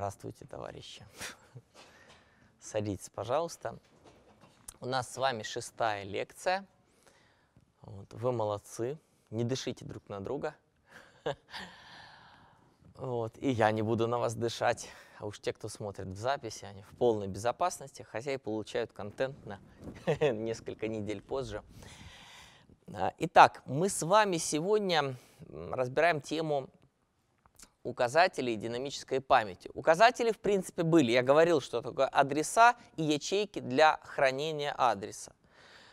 Здравствуйте, товарищи. Садитесь, пожалуйста. У нас с вами шестая лекция. Вот, вы молодцы. Не дышите друг на друга. Вот, и я не буду на вас дышать. А уж те, кто смотрит в записи, они в полной безопасности, хотя и получают контент на несколько недель позже. А, итак, мы с вами сегодня разбираем тему указателей динамической памяти. Указатели, в принципе, были. Я говорил, что такое адреса и ячейки для хранения адреса.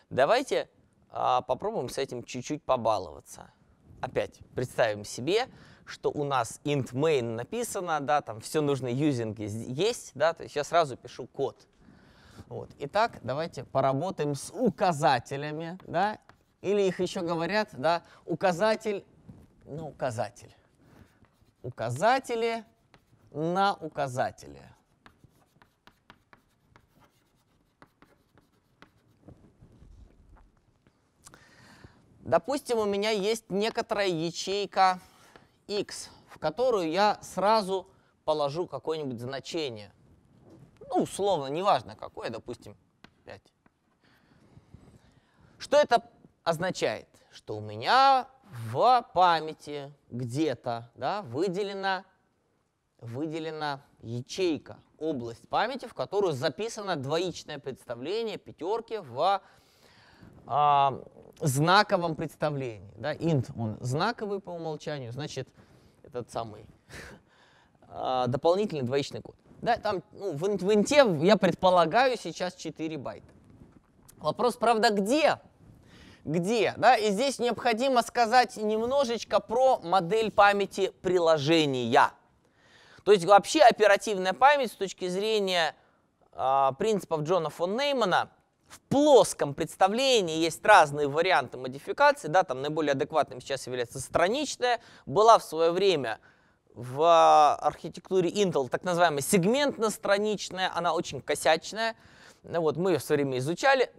Давайте а, попробуем с этим чуть-чуть побаловаться. Опять представим себе, что у нас int main написано, да, там все нужные юзинги есть, да, то есть я сразу пишу код. Вот. Итак, давайте поработаем с указателями, да, или их еще говорят, да, указатель на ну, указатель указатели на указатели. Допустим, у меня есть некоторая ячейка x, в которую я сразу положу какое-нибудь значение. Ну, условно, неважно какое, допустим, 5. Что это означает? Что у меня в памяти где-то да, выделена, выделена ячейка, область памяти, в которую записано двоичное представление пятерки в а, знаковом представлении. Да, int, он знаковый по умолчанию, значит, этот самый а, дополнительный двоичный код. Да, там, ну, в, в инте, я предполагаю, сейчас 4 байта. Вопрос, правда, где где. Да? И здесь необходимо сказать немножечко про модель памяти приложения. То есть вообще оперативная память с точки зрения э, принципов Джона фон Неймана в плоском представлении есть разные варианты модификации. Да? Там наиболее адекватным сейчас является страничная. Была в свое время в архитектуре Intel так называемая сегментно-страничная, она очень косячная. Ну вот, мы ее в свое время изучали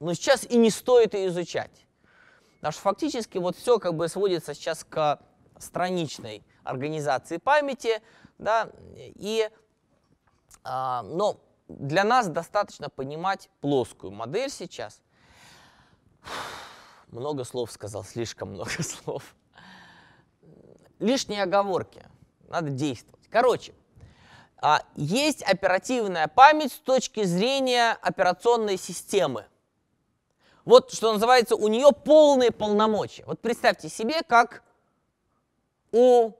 но сейчас и не стоит ее изучать. Потому что фактически вот все как бы сводится сейчас к страничной организации памяти, да, и, а, но для нас достаточно понимать плоскую модель сейчас. Много слов сказал, слишком много слов. Лишние оговорки, надо действовать. Короче, а, есть оперативная память с точки зрения операционной системы. Вот, что называется, у нее полные полномочия. Вот представьте себе, как у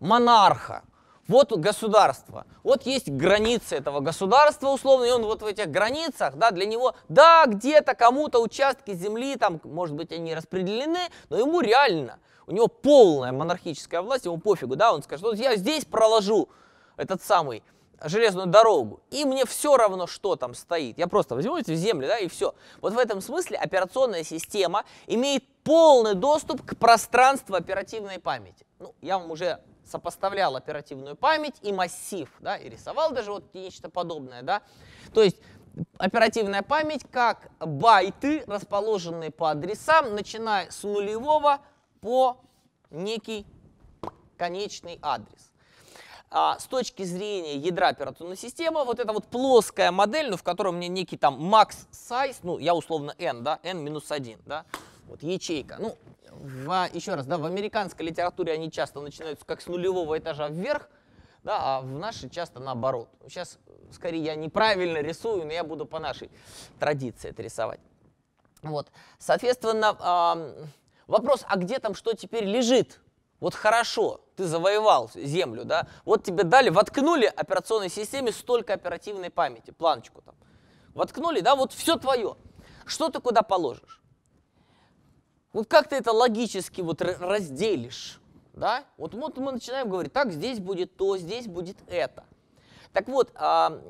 монарха. Вот государство. Вот есть границы этого государства, условно, и он вот в этих границах, да, для него, да, где-то кому-то участки земли, там, может быть, они распределены, но ему реально, у него полная монархическая власть, ему пофигу, да, он скажет, вот я здесь проложу этот самый железную дорогу, и мне все равно, что там стоит. Я просто возьму эти земли, да, и все. Вот в этом смысле операционная система имеет полный доступ к пространству оперативной памяти. Ну, я вам уже сопоставлял оперативную память и массив, да, и рисовал даже вот нечто подобное, да. То есть оперативная память как байты, расположенные по адресам, начиная с нулевого по некий конечный адрес а, с точки зрения ядра операционной системы, вот эта вот плоская модель, ну, в которой у меня некий там max size, ну, я условно n, да, n минус 1, да, вот ячейка. Ну, в, еще раз, да, в американской литературе они часто начинаются как с нулевого этажа вверх, да, а в нашей часто наоборот. Сейчас, скорее, я неправильно рисую, но я буду по нашей традиции это рисовать. Вот, соответственно, э, вопрос, а где там что теперь лежит? Вот хорошо, ты завоевал землю, да, вот тебе дали, воткнули операционной системе столько оперативной памяти, планочку там. Воткнули, да, вот все твое. Что ты куда положишь? Вот как ты это логически вот разделишь, да? Вот, вот мы начинаем говорить, так, здесь будет то, здесь будет это. Так вот, а,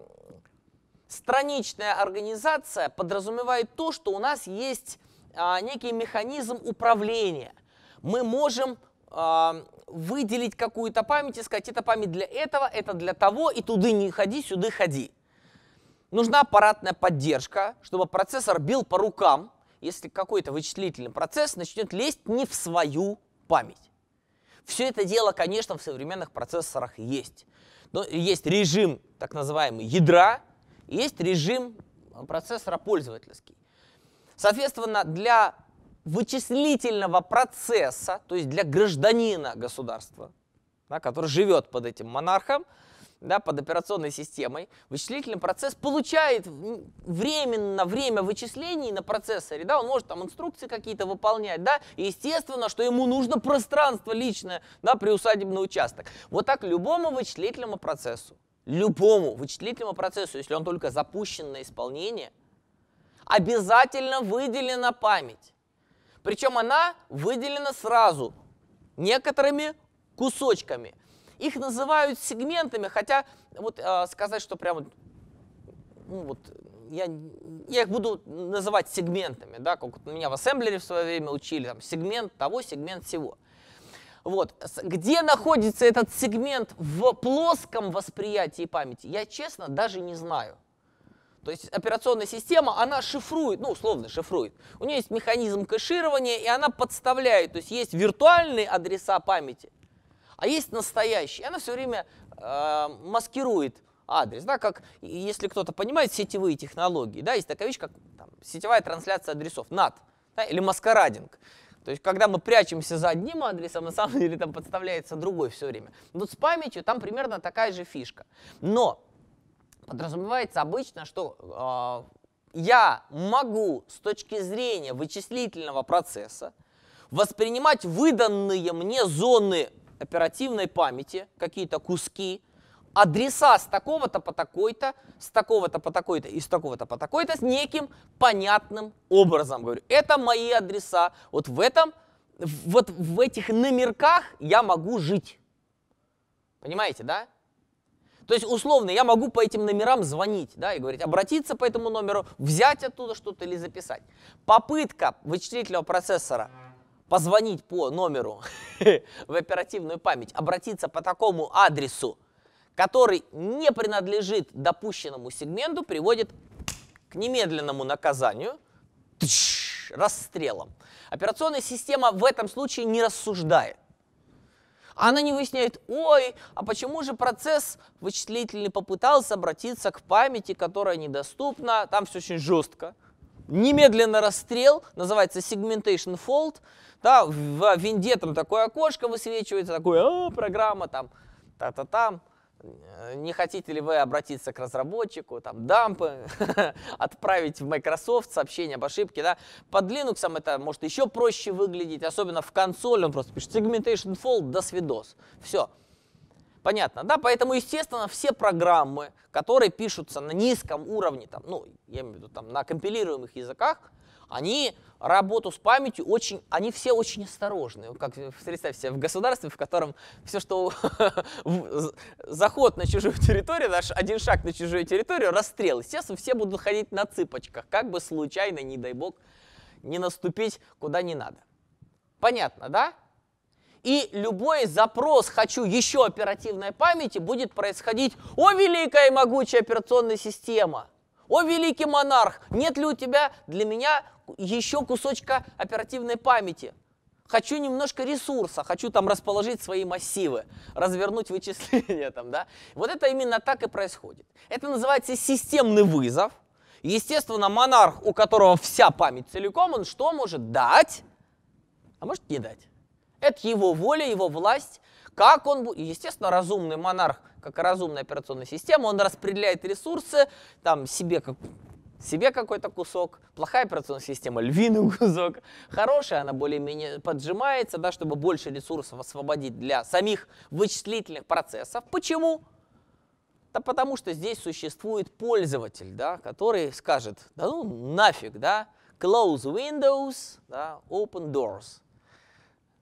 страничная организация подразумевает то, что у нас есть а, некий механизм управления. Мы можем выделить какую-то память и сказать, это память для этого, это для того, и туды не ходи, сюда ходи. Нужна аппаратная поддержка, чтобы процессор бил по рукам, если какой-то вычислительный процесс начнет лезть не в свою память. Все это дело, конечно, в современных процессорах есть. Но есть режим так называемый ядра, есть режим э, процессора пользовательский. Соответственно, для вычислительного процесса, то есть для гражданина государства, да, который живет под этим монархом, да, под операционной системой, вычислительный процесс получает временно время вычислений на процессоре, да, он может там инструкции какие-то выполнять, да, и естественно, что ему нужно пространство личное, да, приусадебный участок. Вот так любому вычислительному процессу, любому вычислительному процессу, если он только запущен на исполнение, обязательно выделена память. Причем она выделена сразу некоторыми кусочками. Их называют сегментами, хотя вот э, сказать, что прям ну, вот я, я их буду называть сегментами, да, как вот меня в ассемблере в свое время учили, там, сегмент того, сегмент всего. Вот. Где находится этот сегмент в плоском восприятии памяти, я честно даже не знаю. То есть операционная система, она шифрует, ну условно шифрует. У нее есть механизм кэширования, и она подставляет. То есть есть виртуальные адреса памяти, а есть настоящие. Она все время э, маскирует адрес, да, как, если кто-то понимает сетевые технологии, да, есть такая вещь, как там, сетевая трансляция адресов, NAT, да, или маскарадинг. То есть, когда мы прячемся за одним адресом, на самом деле там подставляется другой все время. Вот с памятью там примерно такая же фишка. Но подразумевается обычно, что э, я могу с точки зрения вычислительного процесса воспринимать выданные мне зоны оперативной памяти, какие-то куски, адреса с такого-то по такой-то, с такого-то по такой-то и с такого-то по такой-то с неким понятным образом. Говорю, это мои адреса. Вот в этом, вот в этих номерках я могу жить. Понимаете, да? То есть, условно, я могу по этим номерам звонить, да, и говорить, обратиться по этому номеру, взять оттуда что-то или записать. Попытка вычислительного процессора позвонить по номеру в оперативную память, обратиться по такому адресу, который не принадлежит допущенному сегменту, приводит к немедленному наказанию, расстрелом. Операционная система в этом случае не рассуждает. Она не выясняет, ой, а почему же процесс вычислительный попытался обратиться к памяти, которая недоступна, там все очень жестко. Немедленно расстрел, называется segmentation fault, да, в винде там такое окошко высвечивается, такое, а, программа там, та-та-там, Э, не хотите ли вы обратиться к разработчику, там, дампы, отправить в Microsoft сообщение об ошибке, да. Под Linux это может еще проще выглядеть, особенно в консоли, он просто пишет segmentation fault, до свидос. Все. Понятно, да? Поэтому, естественно, все программы, которые пишутся на низком уровне, там, ну, я имею в виду там, на компилируемых языках, они работу с памятью очень, они все очень осторожны. Как представьте себе, в государстве, в котором все, что заход на чужую территорию, наш один шаг на чужую территорию, расстрел. Естественно, все будут ходить на цыпочках, как бы случайно, не дай бог, не наступить куда не надо. Понятно, да? И любой запрос «хочу еще оперативной памяти» будет происходить «О, великая и могучая операционная система!» О, великий монарх, нет ли у тебя для меня еще кусочка оперативной памяти? Хочу немножко ресурса, хочу там расположить свои массивы, развернуть вычисления там, да? Вот это именно так и происходит. Это называется системный вызов. Естественно, монарх, у которого вся память целиком, он что может дать, а может не дать. Это его воля, его власть, как он будет. Естественно, разумный монарх как разумная операционная система, он распределяет ресурсы там себе как себе какой-то кусок, плохая операционная система, львиный кусок, хорошая, она более-менее поджимается, да, чтобы больше ресурсов освободить для самих вычислительных процессов. Почему? Да потому что здесь существует пользователь, да, который скажет, да ну нафиг, да, close windows, да, open doors.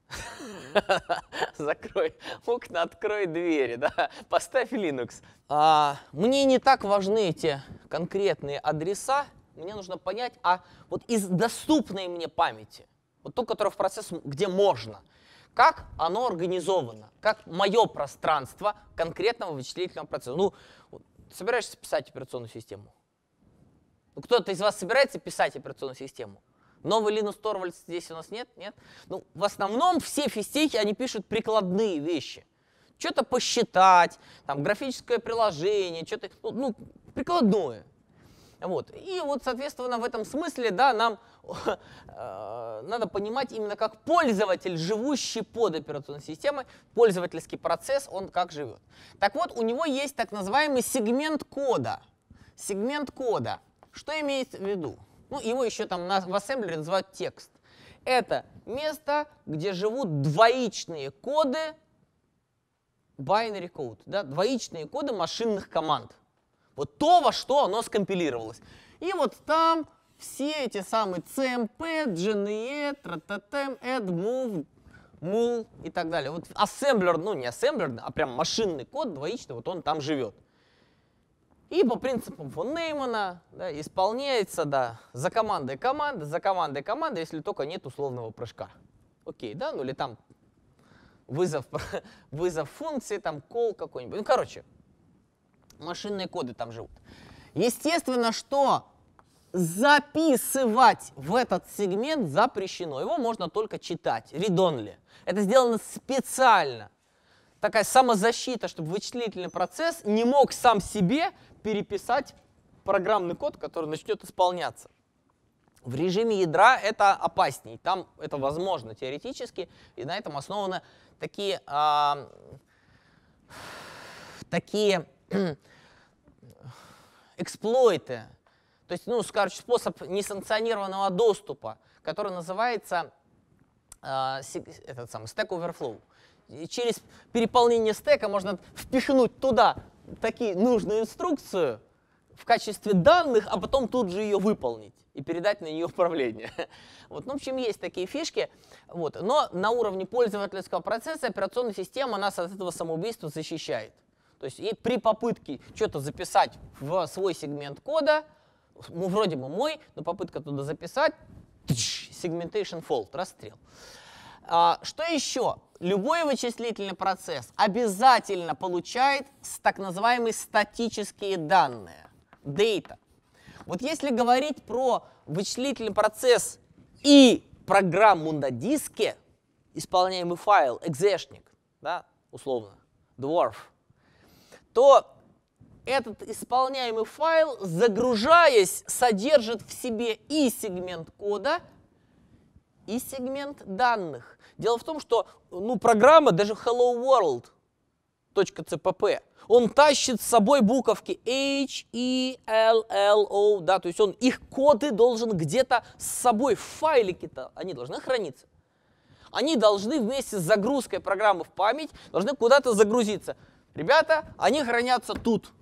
Закрой окна, открой двери, да, поставь Linux. А, мне не так важны эти конкретные адреса, мне нужно понять, а вот из доступной мне памяти, вот ту, которая в процессе где можно, как оно организовано, как мое пространство конкретного вычислительного процесса. Ну, собираешься писать операционную систему? Ну, кто-то из вас собирается писать операционную систему? Новый Linux Torvalds здесь у нас нет, нет. Ну, в основном все физтехи, они пишут прикладные вещи. Что-то посчитать, там, графическое приложение, что-то, ну, ну, прикладное. Вот. И вот, соответственно, в этом смысле, да, нам э, надо понимать именно как пользователь, живущий под операционной системой, пользовательский процесс, он как живет. Так вот, у него есть так называемый сегмент кода. Сегмент кода. Что имеется в виду? Ну, его еще там в ассемблере называют текст. Это место, где живут двоичные коды binary code, да, двоичные коды машинных команд. Вот то, во что оно скомпилировалось. И вот там все эти самые cmp, gne, trattatem, add, move, mul и так далее. Вот ассемблер, ну не ассемблер, а прям машинный код двоичный, вот он там живет. И по принципам фон Неймана да, исполняется да, за командой команда, за командой команда, если только нет условного прыжка. Окей, да, ну или там вызов, вызов функции, там кол какой-нибудь. Ну, короче, машинные коды там живут. Естественно, что записывать в этот сегмент запрещено. Его можно только читать, read Это сделано специально такая самозащита, чтобы вычислительный процесс не мог сам себе переписать программный код, который начнет исполняться. В режиме ядра это опасней, там это возможно теоретически, и на этом основаны такие, а, такие эксплойты, то есть, ну, короче, способ несанкционированного доступа, который называется а, этот самый Stack Overflow. через переполнение стека можно впихнуть туда такие нужную инструкцию в качестве данных, а потом тут же ее выполнить и передать на нее управление. Вот, ну, в общем, есть такие фишки. Вот, но на уровне пользовательского процесса операционная система нас от этого самоубийства защищает. То есть и при попытке что-то записать в свой сегмент кода, ну, вроде бы мой, но попытка туда записать, segmentation fault, расстрел. А, что еще? Любой вычислительный процесс обязательно получает так называемые статические данные, data. Вот если говорить про вычислительный процесс и программу на диске, исполняемый файл, экзешник, да, условно, dwarf, то этот исполняемый файл, загружаясь, содержит в себе и сегмент кода, и сегмент данных. Дело в том, что ну, программа даже Hello World .cpp, он тащит с собой буковки H, E, L, L, O, да, то есть он их коды должен где-то с собой в файлике-то, они должны храниться. Они должны вместе с загрузкой программы в память, должны куда-то загрузиться. Ребята, они хранятся тут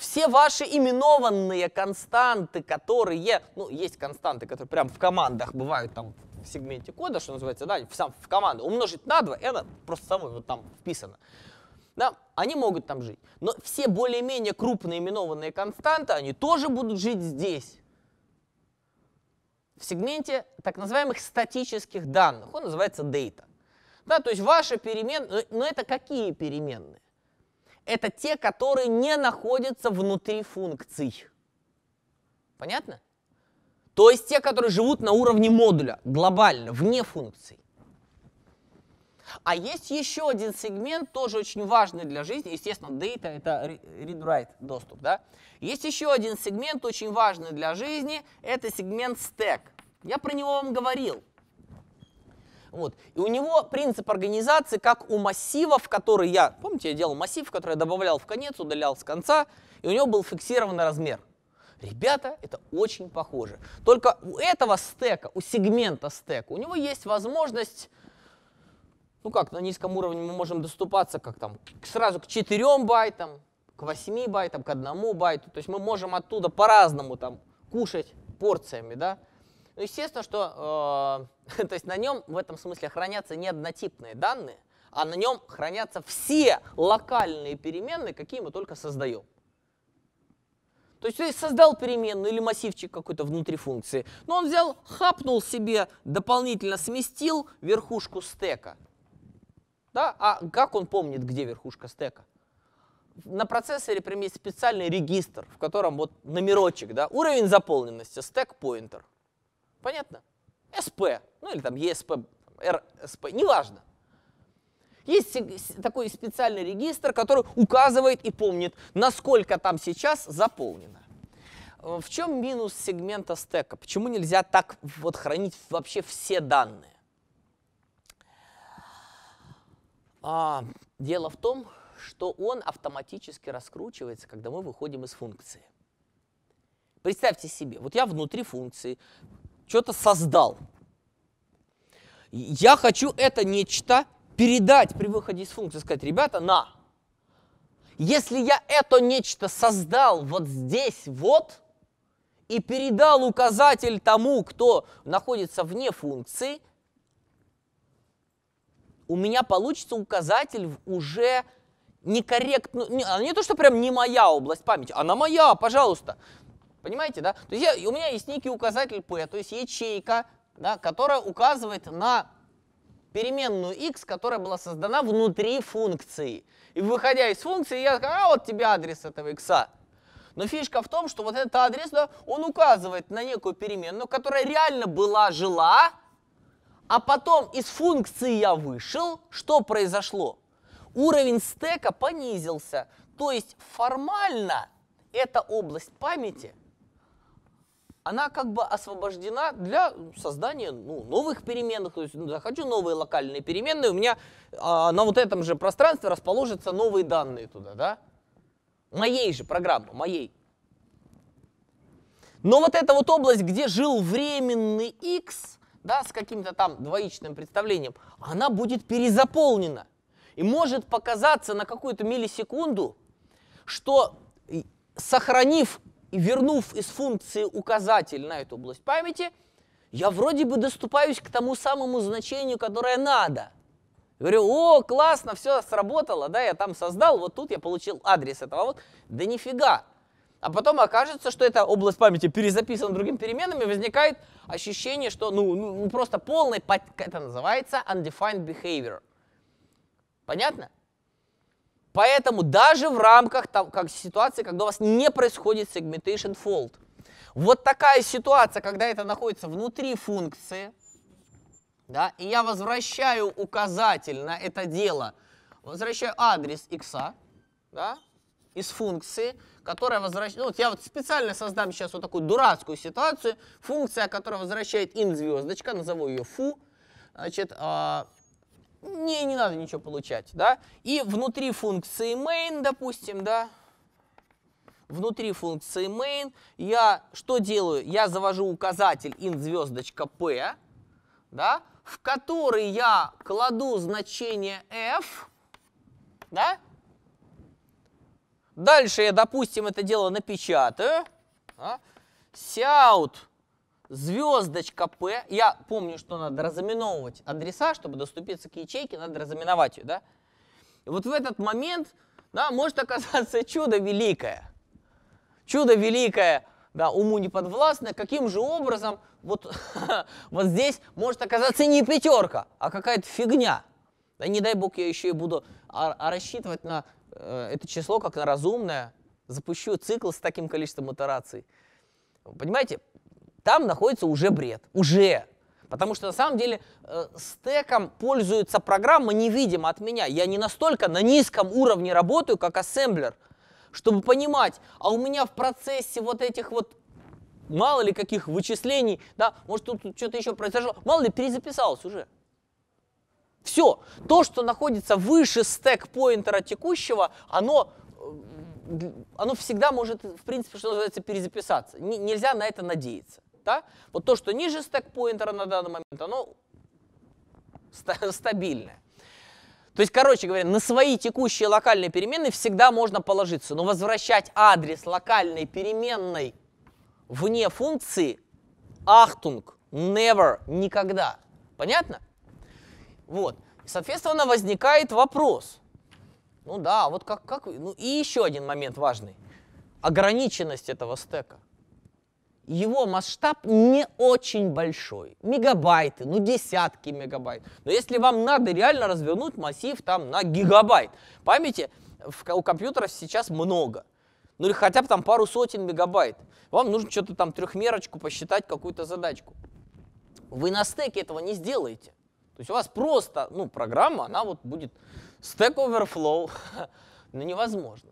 все ваши именованные константы, которые, ну, есть константы, которые прям в командах бывают там в сегменте кода, что называется, да, сам в команду, умножить на 2, это просто самое вот там вписано. Да, они могут там жить. Но все более-менее крупные именованные константы, они тоже будут жить здесь. В сегменте так называемых статических данных. Он называется data. Да, то есть ваша переменная, э, но ну, это какие переменные? это те, которые не находятся внутри функций. Понятно? То есть те, которые живут на уровне модуля, глобально, вне функций. А есть еще один сегмент, тоже очень важный для жизни. Естественно, data — это read-write доступ. Да? Есть еще один сегмент, очень важный для жизни. Это сегмент stack. Я про него вам говорил. Вот. И у него принцип организации, как у массивов, которые я, помните, я делал массив, который я добавлял в конец, удалял с конца, и у него был фиксированный размер. Ребята, это очень похоже. Только у этого стека, у сегмента стека, у него есть возможность, ну как, на низком уровне мы можем доступаться как там сразу к 4 байтам, к 8 байтам, к 1 байту. То есть мы можем оттуда по-разному там кушать порциями, да. Ну, естественно, что э, то есть на нем в этом смысле хранятся не однотипные данные, а на нем хранятся все локальные переменные, какие мы только создаем. То есть ты создал переменную или массивчик какой-то внутри функции, но он взял, хапнул себе, дополнительно сместил верхушку стека. Да? А как он помнит, где верхушка стека? На процессоре прям есть специальный регистр, в котором вот номерочек, да, уровень заполненности, стек-поинтер. Понятно? СП, ну или там ЕСП, РСП, неважно. Есть такой специальный регистр, который указывает и помнит, насколько там сейчас заполнено. В чем минус сегмента стека? Почему нельзя так вот хранить вообще все данные? А, дело в том, что он автоматически раскручивается, когда мы выходим из функции. Представьте себе, вот я внутри функции, что-то создал. Я хочу это нечто передать при выходе из функции, сказать, ребята, на. Если я это нечто создал вот здесь вот и передал указатель тому, кто находится вне функции, у меня получится указатель уже некорректную, не, а не то, что прям не моя область памяти, она а моя, пожалуйста. Понимаете, да? То есть я, у меня есть некий указатель P, то есть ячейка, да, которая указывает на переменную x, которая была создана внутри функции. И выходя из функции, я говорю, а вот тебе адрес этого x. Но фишка в том, что вот этот адрес, да, он указывает на некую переменную, которая реально была, жила, а потом из функции я вышел, что произошло? Уровень стека понизился. То есть формально эта область памяти она как бы освобождена для создания ну, новых переменных. То есть ну, захочу новые локальные переменные, у меня а, на вот этом же пространстве расположатся новые данные туда, да? Моей же программы, моей. Но вот эта вот область, где жил временный x, да, с каким-то там двоичным представлением, она будет перезаполнена. И может показаться на какую-то миллисекунду, что сохранив и вернув из функции указатель на эту область памяти, я вроде бы доступаюсь к тому самому значению, которое надо. Говорю, о, классно, все сработало, да, я там создал, вот тут я получил адрес этого а вот. Да нифига. А потом окажется, что эта область памяти перезаписана другими переменами, возникает ощущение, что, ну, ну, ну просто полный, это называется undefined behavior. Понятно? Поэтому даже в рамках там, как ситуации, когда у вас не происходит segmentation fault, вот такая ситуация, когда это находится внутри функции, да, и я возвращаю указатель на это дело, возвращаю адрес x, да, из функции, которая возвращает... Ну, вот я вот специально создам сейчас вот такую дурацкую ситуацию. Функция, которая возвращает in звездочка, назову ее фу. Значит, а, не, не надо ничего получать, да. И внутри функции main, допустим, да, внутри функции main я что делаю? Я завожу указатель in звездочка p, да, в который я кладу значение f, да. Дальше я, допустим, это дело напечатаю, да? Сяут звездочка П, Я помню, что надо разаменовывать адреса, чтобы доступиться к ячейке, надо разаменовать ее, да? И вот в этот момент, да, может оказаться чудо великое. Чудо великое, да, уму не подвластно, каким же образом вот, вот здесь может оказаться не пятерка, а какая-то фигня. Да не дай бог я еще и буду а, а рассчитывать на э, это число как на разумное, запущу цикл с таким количеством итераций. Понимаете, там находится уже бред. Уже. Потому что на самом деле э, стеком пользуется программа невидимо от меня. Я не настолько на низком уровне работаю, как ассемблер, чтобы понимать, а у меня в процессе вот этих вот мало ли каких вычислений, да, может тут что-то еще произошло, мало ли перезаписалось уже. Все, то, что находится выше стек-поинтера текущего, оно, э, оно всегда может, в принципе, что называется, перезаписаться. Н- нельзя на это надеяться. Да? Вот то, что ниже стэк поинтера на данный момент, оно стабильное. То есть, короче говоря, на свои текущие локальные переменные всегда можно положиться, но возвращать адрес локальной переменной вне функции ахтунг, never, никогда. Понятно? Вот. Соответственно, возникает вопрос. Ну да, вот как, как... Ну и еще один момент важный. Ограниченность этого стека его масштаб не очень большой. Мегабайты, ну десятки мегабайт. Но если вам надо реально развернуть массив там на гигабайт, памяти в, у компьютера сейчас много. Ну или хотя бы там пару сотен мегабайт. Вам нужно что-то там трехмерочку посчитать, какую-то задачку. Вы на стеке этого не сделаете. То есть у вас просто, ну, программа, она вот будет стек оверфлоу, но невозможно.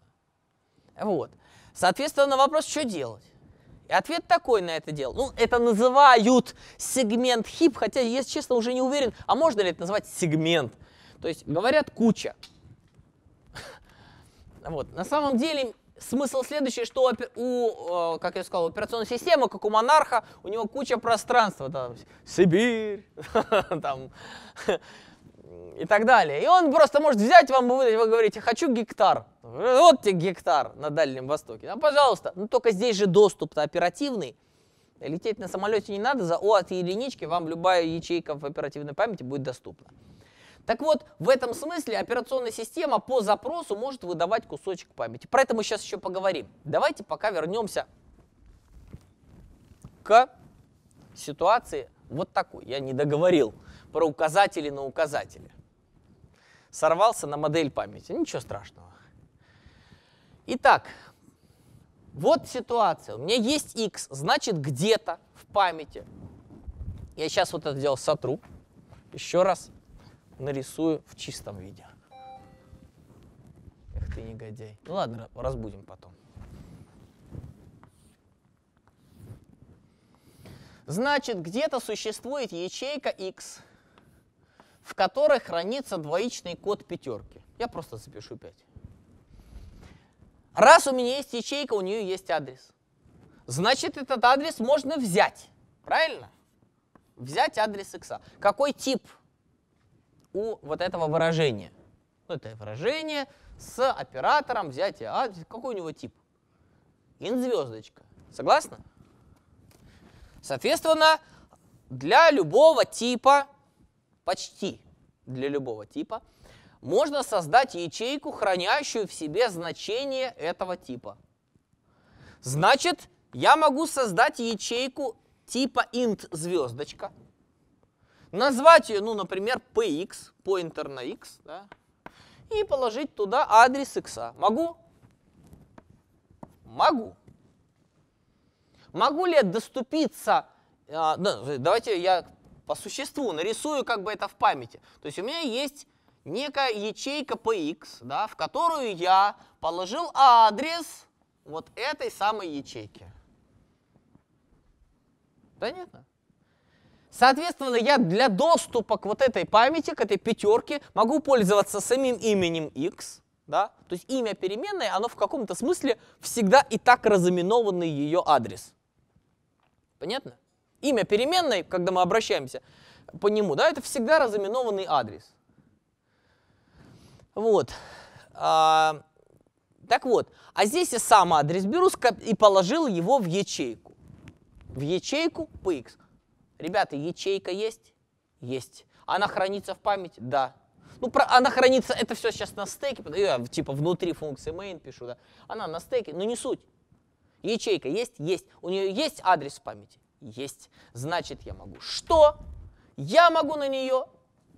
Вот. Соответственно, вопрос, что делать? И ответ такой на это дело. Ну, это называют сегмент хип, хотя, если честно, уже не уверен, а можно ли это назвать сегмент. То есть говорят куча. Вот. На самом деле смысл следующий, что у, э, как я сказал, операционной системы, как у монарха, у него куча пространства. Там, Сибирь, там, и так далее. И он просто может взять вам и выдать, вы говорите, хочу гектар. Вот тебе гектар на Дальнем Востоке. А пожалуйста, ну только здесь же доступ-то оперативный. Лететь на самолете не надо, за О от единички вам любая ячейка в оперативной памяти будет доступна. Так вот, в этом смысле операционная система по запросу может выдавать кусочек памяти. Про это мы сейчас еще поговорим. Давайте пока вернемся к ситуации вот такой. Я не договорил про указатели на указатели. Сорвался на модель памяти. Ничего страшного. Итак, вот ситуация. У меня есть x, значит где-то в памяти. Я сейчас вот это дело сотру. Еще раз нарисую в чистом виде. Эх ты негодяй. Ну ладно, разбудим потом. Значит, где-то существует ячейка x в которой хранится двоичный код пятерки. Я просто запишу 5. Раз у меня есть ячейка, у нее есть адрес. Значит, этот адрес можно взять. Правильно? Взять адрес x. Какой тип у вот этого выражения? Ну, это выражение с оператором взятия адреса. Какой у него тип? Ин-звездочка. Согласны? Соответственно, для любого типа почти для любого типа, можно создать ячейку, хранящую в себе значение этого типа. Значит, я могу создать ячейку типа int звездочка, назвать ее, ну, например, px, pointer на x, да, и положить туда адрес x. Могу? Могу. Могу ли я доступиться? А, ну, давайте я по существу, нарисую как бы это в памяти. То есть у меня есть некая ячейка px, да, в которую я положил адрес вот этой самой ячейки. Понятно? Соответственно, я для доступа к вот этой памяти, к этой пятерке, могу пользоваться самим именем x. Да? То есть имя переменной, оно в каком-то смысле всегда и так разыменованный ее адрес. Понятно? Имя переменной, когда мы обращаемся по нему, да, это всегда разыменованный адрес. Вот. А, так вот, а здесь я сам адрес беру и положил его в ячейку. В ячейку px. Ребята, ячейка есть? Есть. Она хранится в памяти? Да. Ну, про, она хранится, это все сейчас на стеке, я, а, типа внутри функции main пишу, да. Она на стеке, но не суть. Ячейка есть? Есть. У нее есть адрес в памяти? есть. Значит, я могу что? Я могу на нее,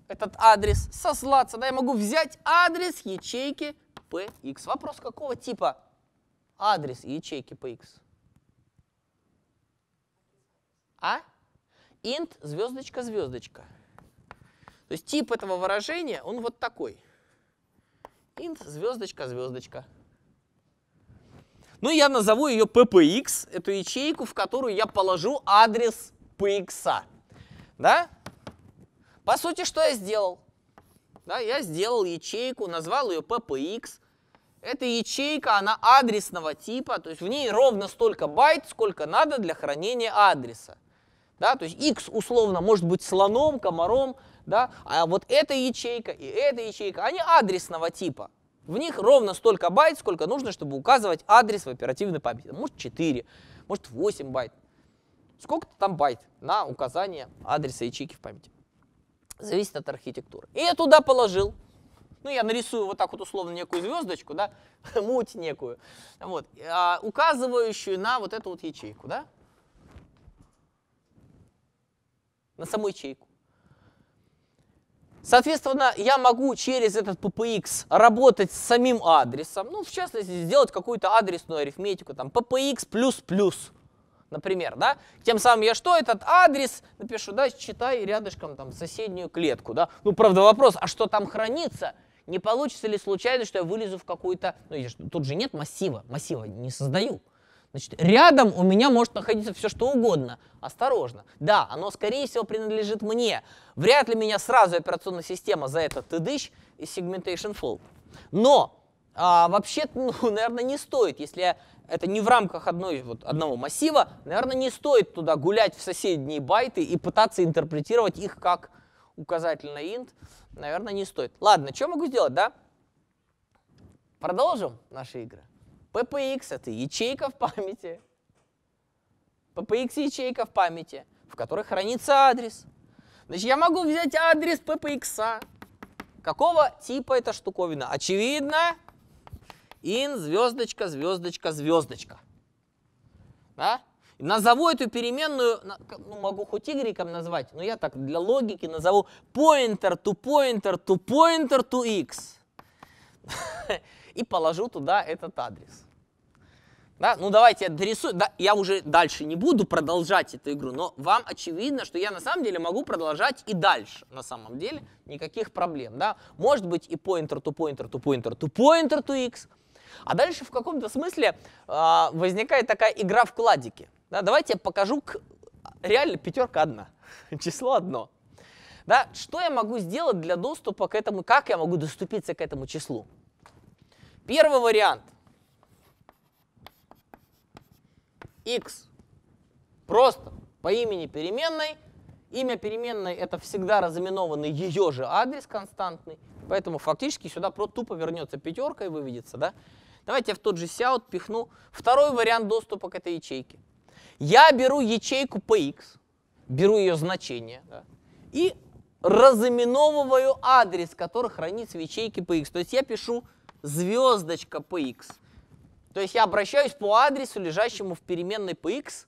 этот адрес, сослаться. Да, я могу взять адрес ячейки px. Вопрос какого типа адрес ячейки px? А? Int звездочка звездочка. То есть тип этого выражения, он вот такой. Int звездочка звездочка. Ну, я назову ее PPX, эту ячейку, в которую я положу адрес PX. Да? По сути, что я сделал? Да, я сделал ячейку, назвал ее PPX. Эта ячейка, она адресного типа, то есть в ней ровно столько байт, сколько надо для хранения адреса. Да, то есть x условно может быть слоном, комаром, да, а вот эта ячейка и эта ячейка, они адресного типа. В них ровно столько байт, сколько нужно, чтобы указывать адрес в оперативной памяти. Может 4, может 8 байт. Сколько-то там байт на указание адреса ячейки в памяти. Зависит от архитектуры. И я туда положил. Ну, я нарисую вот так вот условно некую звездочку, да, муть некую, вот, а указывающую на вот эту вот ячейку, да, на саму ячейку. Соответственно, я могу через этот PPX работать с самим адресом, ну, в частности, сделать какую-то адресную арифметику, там, PPX++, например, да, тем самым я что, этот адрес напишу, да, читай рядышком там соседнюю клетку, да, ну, правда, вопрос, а что там хранится, не получится ли случайно, что я вылезу в какую-то, ну, тут же нет массива, массива не создаю, Значит, рядом у меня может находиться все что угодно. Осторожно. Да, оно, скорее всего, принадлежит мне. Вряд ли меня сразу операционная система за это тыдыщ и segmentation fault. Но а, вообще, ну, наверное, не стоит, если это не в рамках одной, вот, одного массива, наверное, не стоит туда гулять в соседние байты и пытаться интерпретировать их как указатель на int. Наверное, не стоит. Ладно, что могу сделать, да? Продолжим наши игры. PPX — это ячейка в памяти. PPX — ячейка в памяти, в которой хранится адрес. Значит, я могу взять адрес PPX. Какого типа эта штуковина? Очевидно, in, звездочка, звездочка, звездочка. Да? Назову эту переменную, ну, могу хоть игреком назвать, но я так для логики назову pointer to pointer to pointer to x и положу туда этот адрес. Да? Ну давайте дорисую, да, я уже дальше не буду продолжать эту игру, но вам очевидно, что я на самом деле могу продолжать и дальше, на самом деле, никаких проблем. Да? Может быть и pointer to pointer to pointer to pointer to x, а дальше в каком-то смысле э, возникает такая игра в кладике. Да? Давайте я покажу, к... реально пятерка одна, число одно. Да? Что я могу сделать для доступа к этому, как я могу доступиться к этому числу? Первый вариант. x просто по имени переменной. Имя переменной это всегда разыменованный ее же адрес константный, поэтому фактически сюда просто тупо вернется пятерка и выведется. Да? Давайте я в тот же сяут пихну второй вариант доступа к этой ячейке. Я беру ячейку px, беру ее значение да, и разыменовываю адрес, который хранится в ячейке px. То есть я пишу звездочка px. То есть я обращаюсь по адресу, лежащему в переменной px,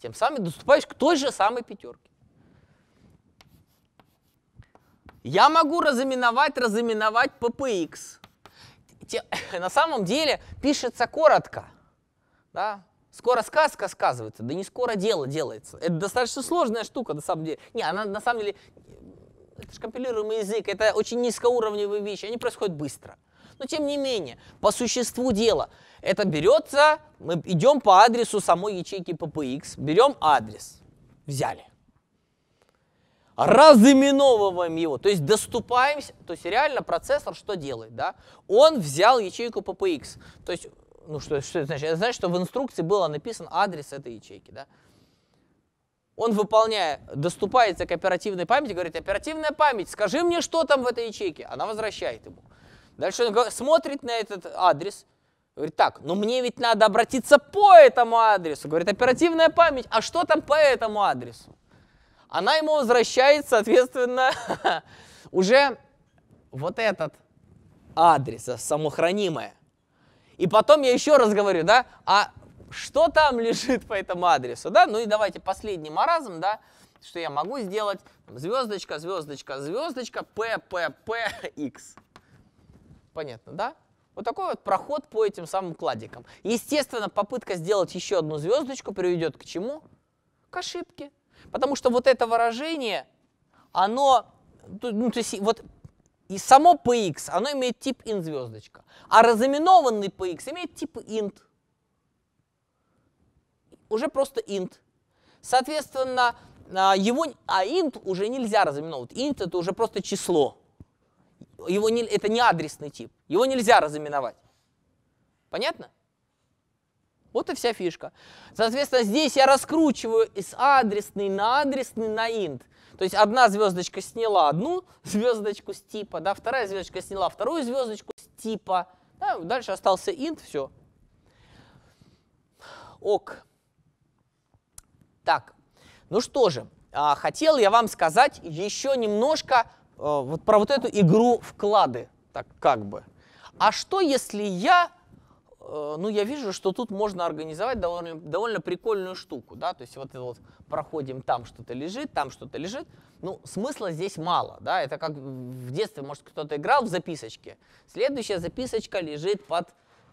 тем самым доступаюсь к той же самой пятерке. Я могу разыменовать, разыменовать ppx. на самом деле пишется коротко. Да? Скоро сказка сказывается, да не скоро дело делается. Это достаточно сложная штука, на самом деле. Не, она на самом деле, это же компилируемый язык, это очень низкоуровневые вещи, они происходят быстро. Но тем не менее, по существу дела, это берется, мы идем по адресу самой ячейки PPX, берем адрес, взяли. Разыменовываем его, то есть доступаемся, то есть реально процессор что делает, да? Он взял ячейку PPX, то есть, ну что, что это значит? Это значит, что в инструкции было написан адрес этой ячейки, да? он, выполняя, доступается к оперативной памяти, говорит, оперативная память, скажи мне, что там в этой ячейке. Она возвращает ему. Дальше он смотрит на этот адрес, говорит, так, но мне ведь надо обратиться по этому адресу. Говорит, оперативная память, а что там по этому адресу? Она ему возвращает, соответственно, уже вот этот адрес, самохранимое. И потом я еще раз говорю, да, а что там лежит по этому адресу, да? Ну и давайте последний маразм, да, что я могу сделать. Звездочка, звездочка, звездочка, P, P, P, X. Понятно, да? Вот такой вот проход по этим самым кладикам. Естественно, попытка сделать еще одну звездочку приведет к чему? К ошибке. Потому что вот это выражение, оно, ну, то есть вот и само px, оно имеет тип int звездочка. А разыменованный px имеет тип int. Уже просто int. Соответственно, а, его, а int уже нельзя разыменовывать. Int это уже просто число его не, это не адресный тип, его нельзя разыменовать. Понятно? Вот и вся фишка. Соответственно, здесь я раскручиваю из адресный на адресный на int То есть одна звездочка сняла одну звездочку с типа, да, вторая звездочка сняла вторую звездочку с типа. Да, дальше остался int все. Ок. Так, ну что же, а, хотел я вам сказать еще немножко Э, вот про вот эту игру вклады, так как бы. А что, если я, э, ну, я вижу, что тут можно организовать довольно, довольно прикольную штуку, да, то есть вот вот проходим, там что-то лежит, там что-то лежит, ну, смысла здесь мало, да, это как в детстве, может, кто-то играл в записочки, следующая записочка лежит под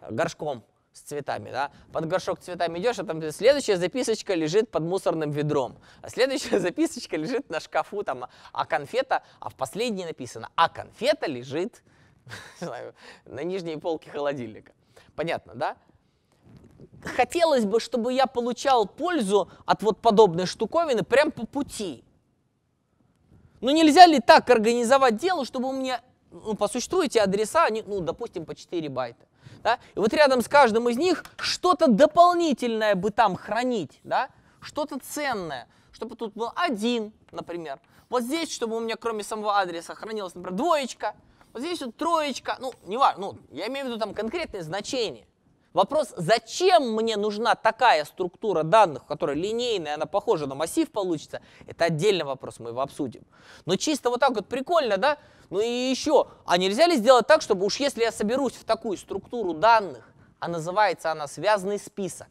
горшком, с цветами, да, под горшок с цветами идешь, а там следующая записочка лежит под мусорным ведром, а следующая записочка лежит на шкафу, там, а конфета, а в последней написано, а конфета лежит на нижней полке холодильника. Понятно, да? Хотелось бы, чтобы я получал пользу от вот подобной штуковины прям по пути. Но нельзя ли так организовать дело, чтобы у меня, ну, по существу эти адреса, они, ну, допустим, по 4 байта. Да? И вот рядом с каждым из них что-то дополнительное бы там хранить, да? что-то ценное, чтобы тут был один, например. Вот здесь, чтобы у меня кроме самого адреса хранилась, например, двоечка, вот здесь вот троечка, ну, не важно, ну, я имею в виду там конкретные значения. Вопрос, зачем мне нужна такая структура данных, которая линейная, она похожа на массив получится, это отдельный вопрос, мы его обсудим. Но чисто вот так вот прикольно, да? Ну и еще, а нельзя ли сделать так, чтобы уж если я соберусь в такую структуру данных, а называется она «Связанный список»,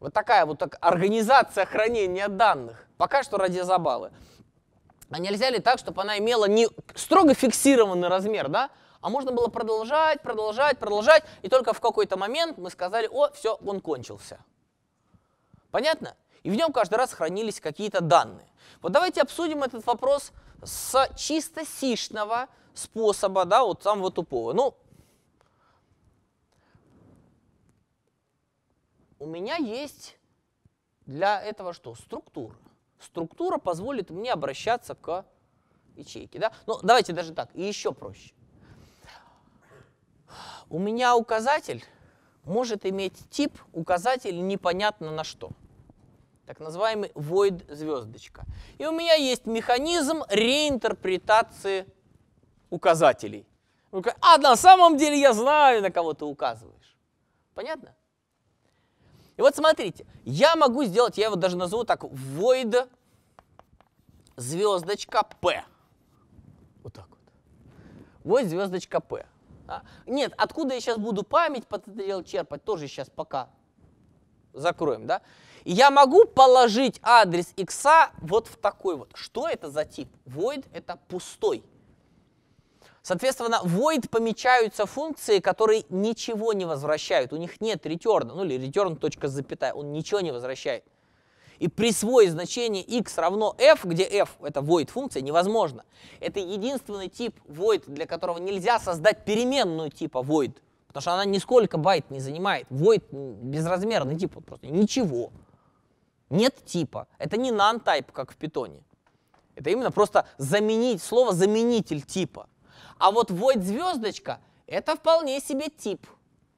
вот такая вот так, организация хранения данных, пока что ради забавы. А нельзя ли так, чтобы она имела не строго фиксированный размер, да, а можно было продолжать, продолжать, продолжать, и только в какой-то момент мы сказали, о, все, он кончился. Понятно? И в нем каждый раз хранились какие-то данные. Вот давайте обсудим этот вопрос с чисто сишного способа, да, вот самого тупого. Ну, у меня есть для этого что? Структура. Структура позволит мне обращаться к ячейке. Да? Ну, давайте даже так, и еще проще. У меня указатель может иметь тип указатель непонятно на что. Так называемый void звездочка. И у меня есть механизм реинтерпретации указателей. А на самом деле я знаю, на кого ты указываешь. Понятно? И вот смотрите, я могу сделать, я его даже назову так, void звездочка P. Вот так вот. Void звездочка P. А, нет, откуда я сейчас буду память под это дело черпать, тоже сейчас пока закроем, да? Я могу положить адрес x а вот в такой вот. Что это за тип? Void — это пустой. Соответственно, void помечаются функции, которые ничего не возвращают. У них нет return, ну или return точка запятая, он ничего не возвращает и присвоить значение x равно f, где f это void функция, невозможно. Это единственный тип void, для которого нельзя создать переменную типа void, потому что она нисколько байт не занимает. Void безразмерный тип, вот просто ничего. Нет типа. Это не non-type, как в питоне. Это именно просто заменить слово заменитель типа. А вот void звездочка это вполне себе тип.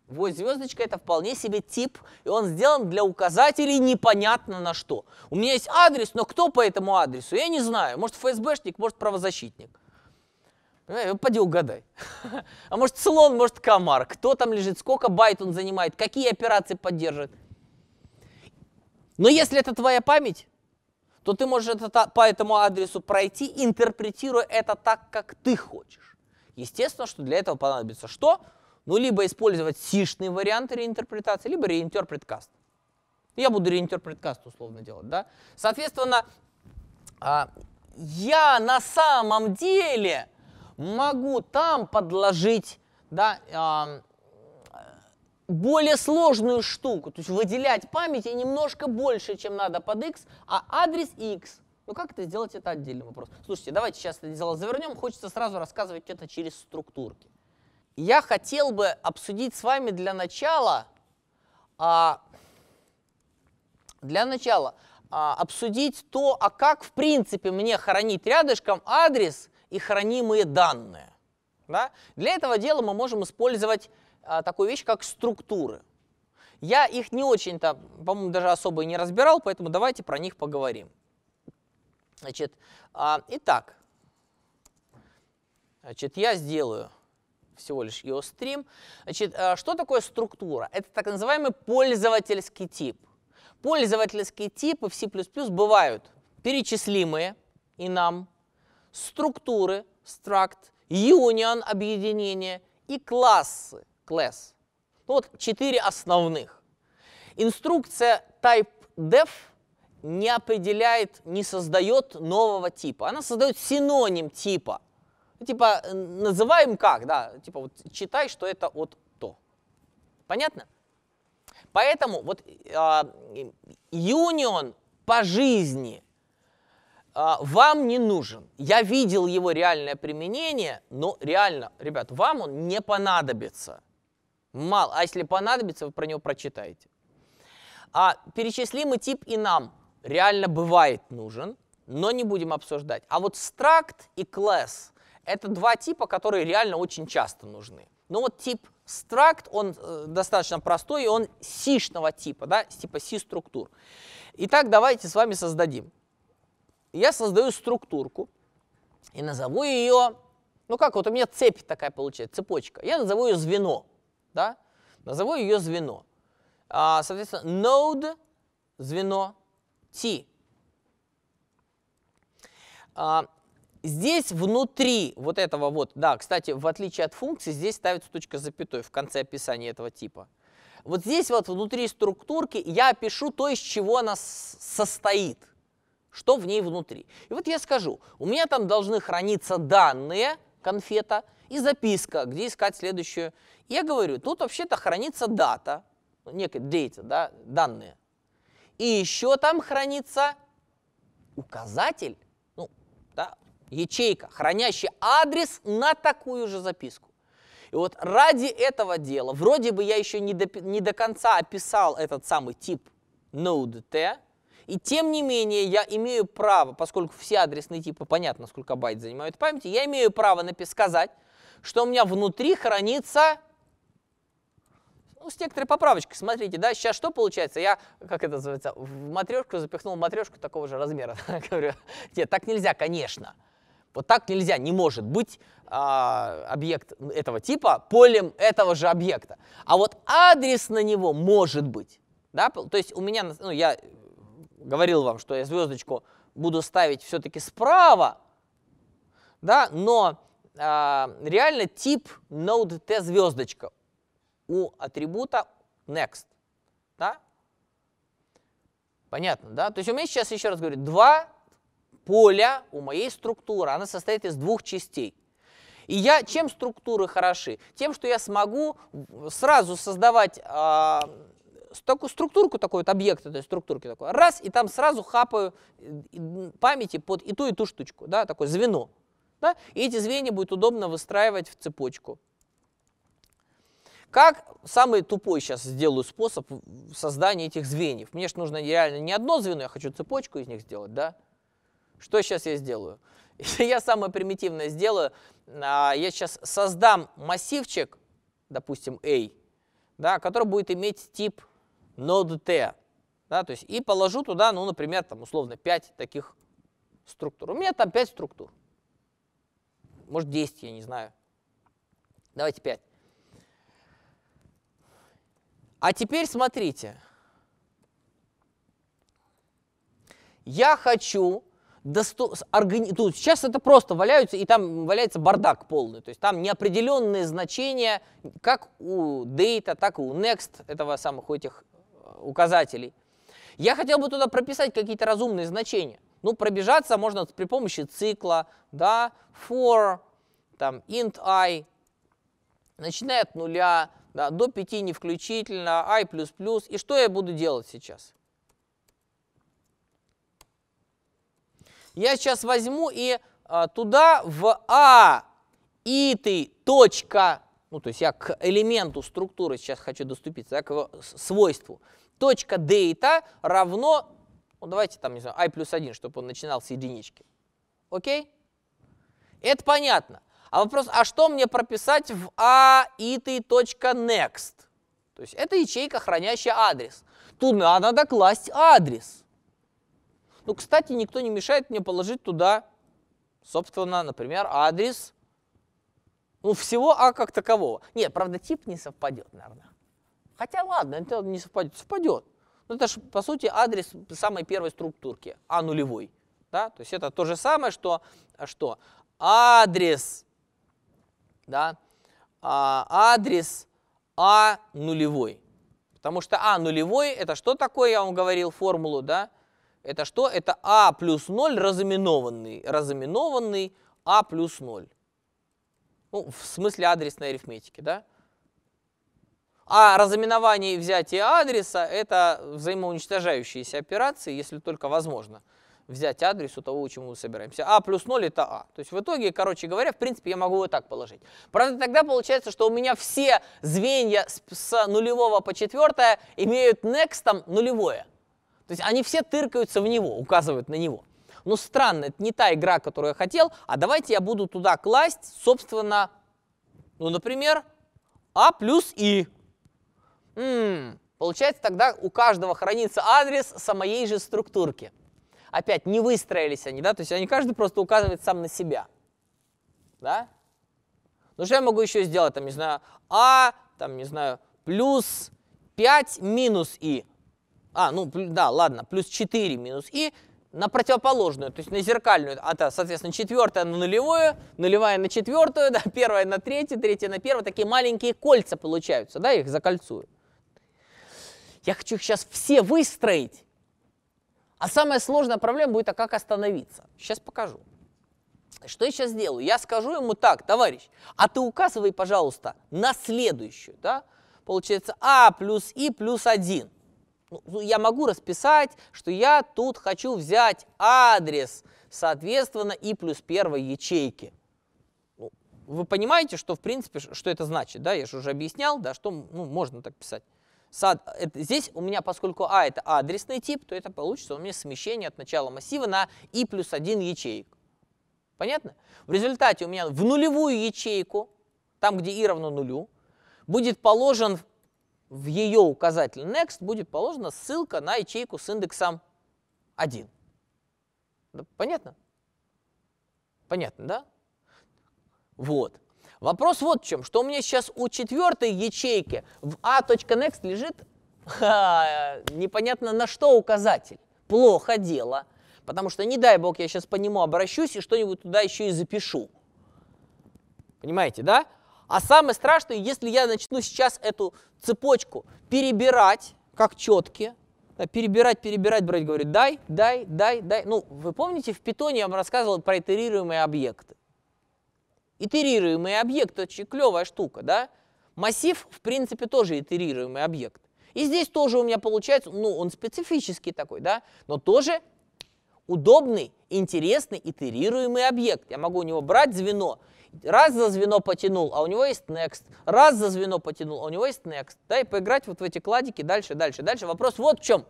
Вот звездочка это вполне себе тип, и он сделан для указателей непонятно на что. У меня есть адрес, но кто по этому адресу, я не знаю. Может ФСБшник, может правозащитник. Пойди угадай. А может слон, может комар. Кто там лежит, сколько байт он занимает, какие операции поддерживает. Но если это твоя память, то ты можешь это по этому адресу пройти, интерпретируя это так, как ты хочешь. Естественно, что для этого понадобится что? Ну, либо использовать сишный вариант реинтерпретации, либо реинтерпреткаст. Я буду реинтерпреткаст условно делать, да. Соответственно, а, я на самом деле могу там подложить, да, а, более сложную штуку, то есть выделять памяти немножко больше, чем надо под x, а адрес x. Ну как это сделать, это отдельный вопрос. Слушайте, давайте сейчас это дело завернем, хочется сразу рассказывать это через структурки я хотел бы обсудить с вами для начала, а, для начала а, обсудить то, а как в принципе мне хранить рядышком адрес и хранимые данные. Да? Для этого дела мы можем использовать а, такую вещь, как структуры. Я их не очень-то, по-моему, даже особо и не разбирал, поэтому давайте про них поговорим. Значит, а, итак, значит, я сделаю всего лишь EOStream. Значит, а, что такое структура? Это так называемый пользовательский тип. Пользовательские типы в C++ бывают перечислимые и нам, структуры, struct, union, объединение и классы, class. Ну, вот четыре основных. Инструкция type def не определяет, не создает нового типа. Она создает синоним типа типа, э, называем как, да, типа, вот читай, что это от то. Понятно? Поэтому вот а, юнион э, по жизни э, вам не нужен. Я видел его реальное применение, но реально, ребят, вам он не понадобится. Мало. А если понадобится, вы про него прочитаете. А перечислимый тип и нам реально бывает нужен, но не будем обсуждать. А вот struct и class – это два типа, которые реально очень часто нужны. Но ну вот тип стракт, он э, достаточно простой, и он сишного типа, да, типа си-структур. Итак, давайте с вами создадим. Я создаю структурку и назову ее, ну как, вот у меня цепь такая получается, цепочка. Я назову ее звено, да, назову ее звено. А, соответственно, node звено t. А, Здесь внутри вот этого вот, да, кстати, в отличие от функции, здесь ставится точка запятой в конце описания этого типа. Вот здесь вот внутри структурки я опишу то, из чего она состоит, что в ней внутри. И вот я скажу, у меня там должны храниться данные, конфета, и записка, где искать следующую. Я говорю, тут вообще-то хранится дата, некая data, да, данные. И еще там хранится указатель, ну, да, ячейка, хранящая адрес на такую же записку. И вот ради этого дела, вроде бы я еще не до, не до конца описал этот самый тип Node-T, и тем не менее я имею право, поскольку все адресные типы, понятно, сколько байт занимают памяти, я имею право напис- сказать, что у меня внутри хранится ну, с некоторой поправочкой. Смотрите, да, сейчас что получается? Я, как это называется, в матрешку запихнул матрешку такого же размера. Говорю, нет, так нельзя, конечно. Вот так нельзя, не может быть а, объект этого типа полем этого же объекта. А вот адрес на него может быть. Да? То есть у меня, ну, я говорил вам, что я звездочку буду ставить все-таки справа, да, но а, реально тип node t звездочка у атрибута next. Да? Понятно, да? То есть у меня сейчас, еще раз говорю, два поля, у моей структуры, она состоит из двух частей. И я чем структуры хороши? Тем, что я смогу сразу создавать э, такую структурку, такой вот объект этой структурки, такой, раз, и там сразу хапаю э, памяти под и ту, и ту штучку, да, такое звено. Да? И эти звенья будет удобно выстраивать в цепочку. Как самый тупой сейчас сделаю способ создания этих звеньев? Мне же нужно реально не одно звено, я хочу цепочку из них сделать, да? Что сейчас я сделаю? Я самое примитивное сделаю. А, я сейчас создам массивчик, допустим, A, да, который будет иметь тип node t. Да, то есть и положу туда, ну, например, там, условно, 5 таких структур. У меня там 5 структур. Может, 10, я не знаю. Давайте 5. А теперь смотрите. Я хочу досто... тут сейчас это просто валяются, и там валяется бардак полный. То есть там неопределенные значения как у data, так и у next, этого самых этих э, указателей. Я хотел бы туда прописать какие-то разумные значения. Ну, пробежаться можно при помощи цикла, да, for, там, int i, начиная от нуля, да, до 5 не включительно, i++. И что я буду делать сейчас? Я сейчас возьму и а, туда в А и ты точка, ну то есть я к элементу структуры сейчас хочу доступиться, я к его свойству. Точка дейта равно, ну давайте там, не знаю, i а плюс 1, чтобы он начинал с единички. Окей? Это понятно. А вопрос, а что мне прописать в next? То есть это ячейка, хранящая адрес. Туда надо класть адрес. Ну, кстати, никто не мешает мне положить туда, собственно, например, адрес ну, всего А как такового. Нет, правда, тип не совпадет, наверное. Хотя ладно, это не совпадет. Совпадет. Ну, это же, по сути, адрес самой первой структурки, А нулевой. Да? То есть это то же самое, что, что адрес, да, а, адрес А нулевой. Потому что А нулевой это что такое, я вам говорил формулу, да? Это что? Это А плюс 0 разыменованный. Разыменованный А плюс 0. Ну, в смысле адресной арифметики, да? А разыменование и взятие адреса – это взаимоуничтожающиеся операции, если только возможно взять адрес у того, чему мы собираемся. А плюс 0 это А. То есть в итоге, короче говоря, в принципе, я могу вот так положить. Правда, тогда получается, что у меня все звенья с, нулевого по четвертое имеют next нулевое. То есть они все тыркаются в него, указывают на него. Но ну, странно, это не та игра, которую я хотел, а давайте я буду туда класть, собственно, ну, например, А плюс И. М-м, получается, тогда у каждого хранится адрес самой же структурки. Опять, не выстроились они, да, то есть они каждый просто указывает сам на себя. Да? Ну что я могу еще сделать, там, не знаю, А, там, не знаю, плюс 5 минус И. А, ну да, ладно, плюс 4 минус и на противоположную, то есть на зеркальную. А то, соответственно, четвертая на нулевую, нулевая на четвертую, да, первая на третью, третья на первую. Такие маленькие кольца получаются, да, их закольцую. Я хочу их сейчас все выстроить. А самая сложная проблема будет, а как остановиться? Сейчас покажу. Что я сейчас сделаю? Я скажу ему так, товарищ, а ты указывай, пожалуйста, на следующую, да? Получается, а плюс и плюс 1. Ну, я могу расписать, что я тут хочу взять адрес, соответственно, и плюс первой ячейки. Ну, вы понимаете, что в принципе, что это значит, да? Я же уже объяснял, да, что ну, можно так писать. Сад, это, здесь у меня, поскольку А это адресный тип, то это получится у меня смещение от начала массива на И плюс один ячеек. Понятно? В результате у меня в нулевую ячейку, там, где И равно нулю, будет положен в ее указатель next будет положена ссылка на ячейку с индексом 1. Понятно? Понятно, да? Вот. Вопрос вот в чем, что у меня сейчас у четвертой ячейки в a.next лежит ха, непонятно на что указатель. Плохо дело, потому что не дай бог я сейчас по нему обращусь и что-нибудь туда еще и запишу. Понимаете, да? А самое страшное, если я начну сейчас эту цепочку перебирать, как четки, перебирать, перебирать, брать, говорит, дай, дай, дай, дай. Ну, вы помните, в питоне я вам рассказывал про итерируемые объекты. Итерируемый объект – очень клевая штука, да? Массив, в принципе, тоже итерируемый объект. И здесь тоже у меня получается, ну, он специфический такой, да, но тоже удобный, интересный, итерируемый объект. Я могу у него брать звено Раз за звено потянул, а у него есть next. Раз за звено потянул, а у него есть next. Да, и поиграть вот в эти кладики дальше, дальше, дальше. Вопрос вот в чем.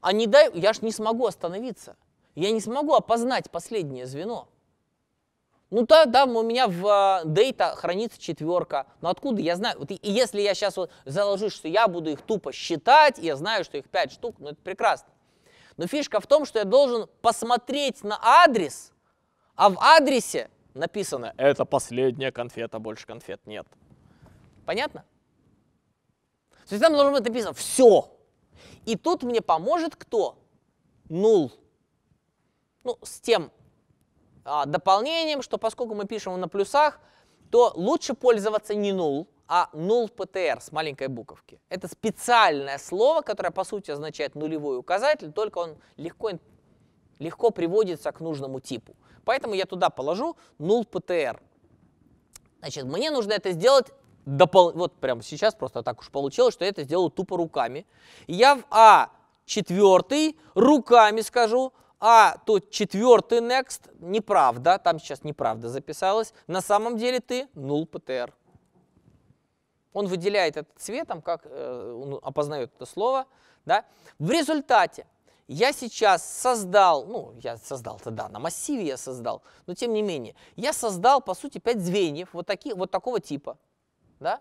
А не дай, я ж не смогу остановиться. Я не смогу опознать последнее звено. Ну да, да, у меня в а, дейта хранится четверка. Но откуда я знаю? Вот и если я сейчас вот заложу, что я буду их тупо считать, я знаю, что их пять штук, ну это прекрасно. Но фишка в том, что я должен посмотреть на адрес, а в адресе написано «это последняя конфета, больше конфет нет». Понятно? То есть там должно быть написано «все». И тут мне поможет кто? Нул. Ну, с тем а, дополнением, что поскольку мы пишем на плюсах, то лучше пользоваться не нул, а null ptr с маленькой буковки. Это специальное слово, которое по сути означает нулевой указатель, только он легко, легко приводится к нужному типу. Поэтому я туда положу null ptr. Значит, мне нужно это сделать допол... Вот прямо сейчас просто так уж получилось, что я это сделаю тупо руками. Я в а четвертый руками скажу, а тут четвертый next, неправда, там сейчас неправда записалась. На самом деле ты null ptr. Он выделяет этот цветом, как э, он опознает это слово. Да? В результате я сейчас создал, ну, я создал-то, да, на массиве я создал, но тем не менее, я создал, по сути, пять звеньев вот, таких, вот такого типа, да?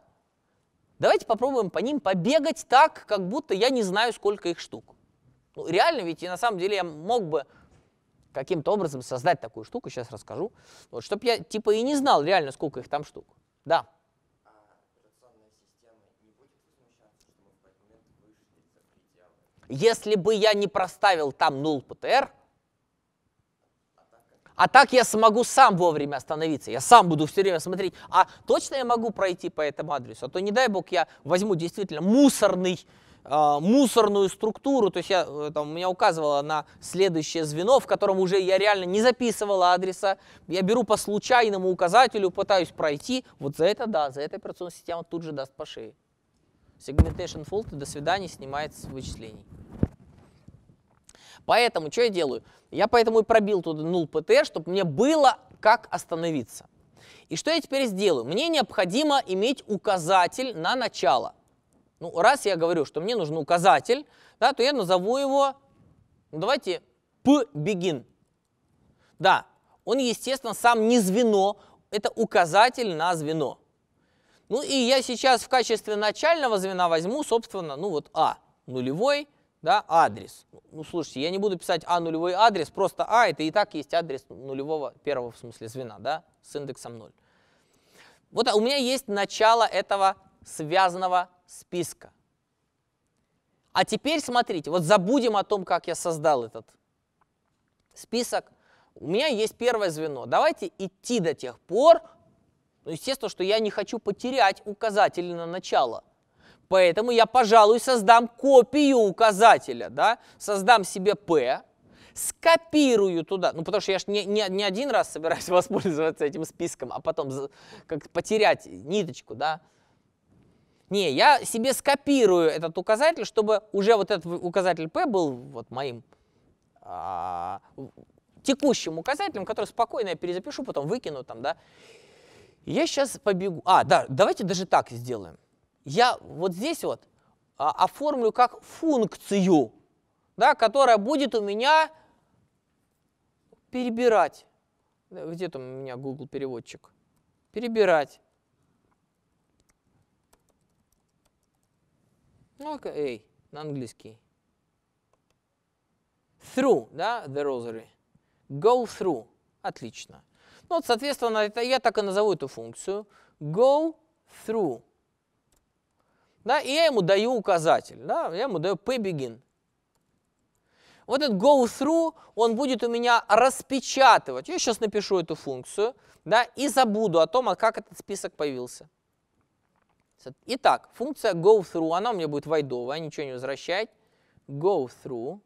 Давайте попробуем по ним побегать так, как будто я не знаю, сколько их штук. Ну, реально ведь, и на самом деле я мог бы каким-то образом создать такую штуку, сейчас расскажу, вот, чтобы я типа и не знал реально, сколько их там штук. Да. Если бы я не проставил там null ПТР, а так я смогу сам вовремя остановиться, я сам буду все время смотреть, а точно я могу пройти по этому адресу, а то не дай бог я возьму действительно мусорный, э, мусорную структуру, то есть я, э, там, меня указывала на следующее звено, в котором уже я реально не записывал адреса, я беру по случайному указателю, пытаюсь пройти, вот за это да, за это операционная система тут же даст по шее. Segmentation fault и до свидания снимается с вычислений. Поэтому что я делаю? Я поэтому и пробил туда null pt, чтобы мне было как остановиться. И что я теперь сделаю? Мне необходимо иметь указатель на начало. Ну, раз я говорю, что мне нужен указатель, да, то я назову его, ну, давайте, p-begin. Да, он, естественно, сам не звено, это указатель на звено. Ну и я сейчас в качестве начального звена возьму, собственно, ну вот А, нулевой, да, адрес. Ну, слушайте, я не буду писать А нулевой адрес, просто А это и так есть адрес нулевого, первого в смысле звена, да, с индексом 0. Вот а у меня есть начало этого связанного списка. А теперь смотрите, вот забудем о том, как я создал этот список. У меня есть первое звено. Давайте идти до тех пор, но ну, естественно, что я не хочу потерять указатель на начало. Поэтому я, пожалуй, создам копию указателя, да? создам себе P, скопирую туда. Ну, потому что я же не, не, не один раз собираюсь воспользоваться этим списком, а потом как потерять ниточку, да. Не, я себе скопирую этот указатель, чтобы уже вот этот указатель P был вот моим а, текущим указателем, который спокойно я перезапишу, потом выкину там, да. Я сейчас побегу. А, да, давайте даже так сделаем. Я вот здесь вот а, оформлю как функцию, да, которая будет у меня перебирать. Где там у меня Google переводчик? Перебирать. Ну-ка, эй, на английский. Through, да, the rosary. Go through. Отлично. Ну, вот, соответственно, это, я так и назову эту функцию go through. Да, и я ему даю указатель, да, я ему даю pbegin. Вот этот go through, он будет у меня распечатывать. Я сейчас напишу эту функцию, да, и забуду о том, а как этот список появился. Итак, функция go through, она у меня будет вайдовая, ничего не возвращать. Go through.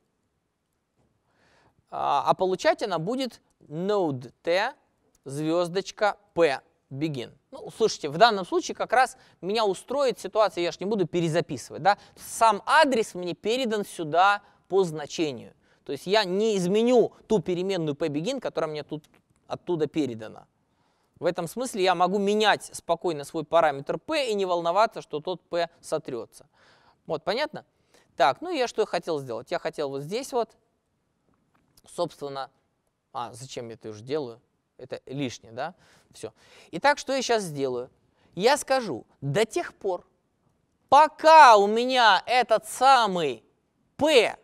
а, а получать она будет node t звездочка P begin. Ну, слушайте, в данном случае как раз меня устроит ситуация, я же не буду перезаписывать, да. Сам адрес мне передан сюда по значению. То есть я не изменю ту переменную pbegin, которая мне тут оттуда передана. В этом смысле я могу менять спокойно свой параметр p и не волноваться, что тот p сотрется. Вот, понятно? Так, ну и я что я хотел сделать? Я хотел вот здесь вот, собственно, а, зачем я это уже делаю? Это лишнее, да? Все. Итак, что я сейчас сделаю? Я скажу, до тех пор, пока у меня этот самый P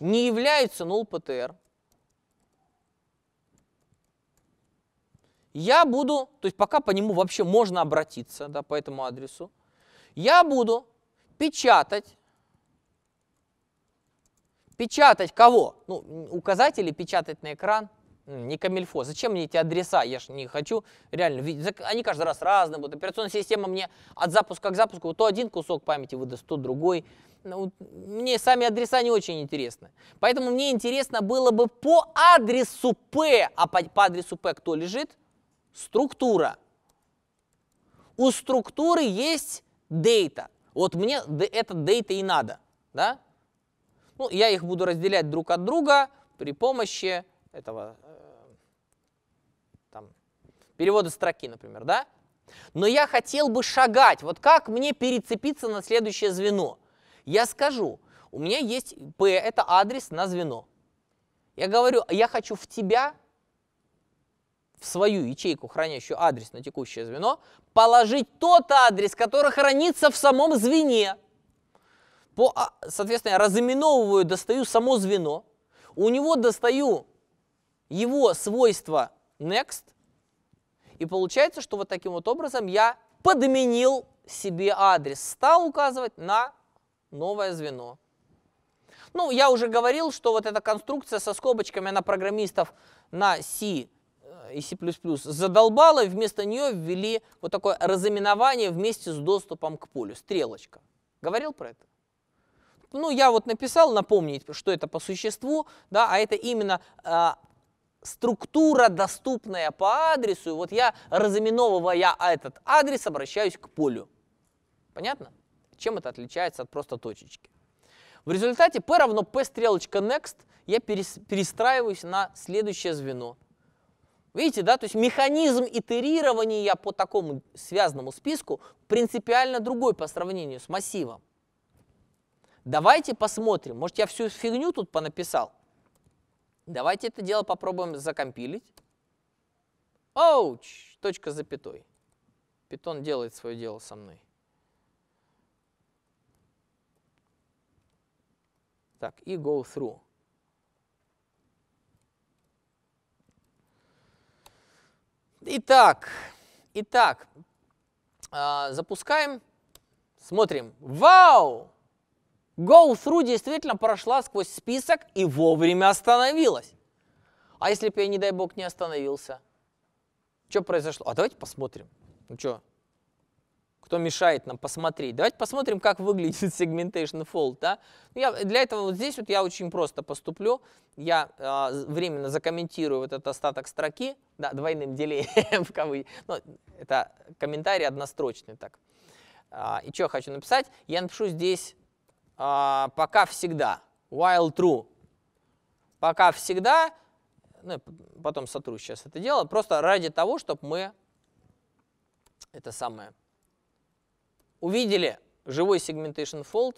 не является null PTR, я буду, то есть пока по нему вообще можно обратиться, да, по этому адресу, я буду печатать, печатать кого? Ну, указатели печатать на экран – не камильфо. Зачем мне эти адреса? Я же не хочу реально видеть. Они каждый раз разные будут. Операционная система мне от запуска к запуску то один кусок памяти выдаст, то другой. Ну, мне сами адреса не очень интересны. Поэтому мне интересно было бы по адресу P, а по, по адресу P кто лежит? Структура. У структуры есть дейта. Вот мне этот дейта и надо. Да? Ну, я их буду разделять друг от друга при помощи этого э, там, перевода строки, например, да? Но я хотел бы шагать. Вот как мне перецепиться на следующее звено? Я скажу, у меня есть P, это адрес на звено. Я говорю, я хочу в тебя, в свою ячейку, хранящую адрес на текущее звено, положить тот адрес, который хранится в самом звене. По, а, соответственно, я разыменовываю, достаю само звено. У него достаю его свойство next, и получается, что вот таким вот образом я подменил себе адрес, стал указывать на новое звено. Ну, я уже говорил, что вот эта конструкция со скобочками, она программистов на C э, и C++ задолбала, и вместо нее ввели вот такое разыменование вместе с доступом к полю, стрелочка. Говорил про это? Ну, я вот написал, напомнить, что это по существу, да, а это именно э, структура, доступная по адресу. Вот я, разыменовывая этот адрес, обращаюсь к полю. Понятно? Чем это отличается от просто точечки? В результате P равно P стрелочка next, я перестраиваюсь на следующее звено. Видите, да, то есть механизм итерирования по такому связанному списку принципиально другой по сравнению с массивом. Давайте посмотрим, может я всю фигню тут понаписал, Давайте это дело попробуем закомпилить. Оуч! Точка запятой. Питон делает свое дело со мной. Так, и go through. Итак, итак, а, запускаем, смотрим. Вау! Go through действительно прошла сквозь список и вовремя остановилась. А если бы я, не дай бог, не остановился? Что произошло? А давайте посмотрим. Ну что, кто мешает нам посмотреть? Давайте посмотрим, как выглядит segmentation fault. Да? Я, для этого вот здесь вот я очень просто поступлю. Я э, временно закомментирую вот этот остаток строки, да, двойным делением в кавычках. Ну, это комментарий однострочный так. А, и что я хочу написать? Я напишу здесь а, пока всегда. While true. Пока всегда. Ну, потом сотру сейчас это дело. Просто ради того, чтобы мы это самое увидели живой segmentation fault.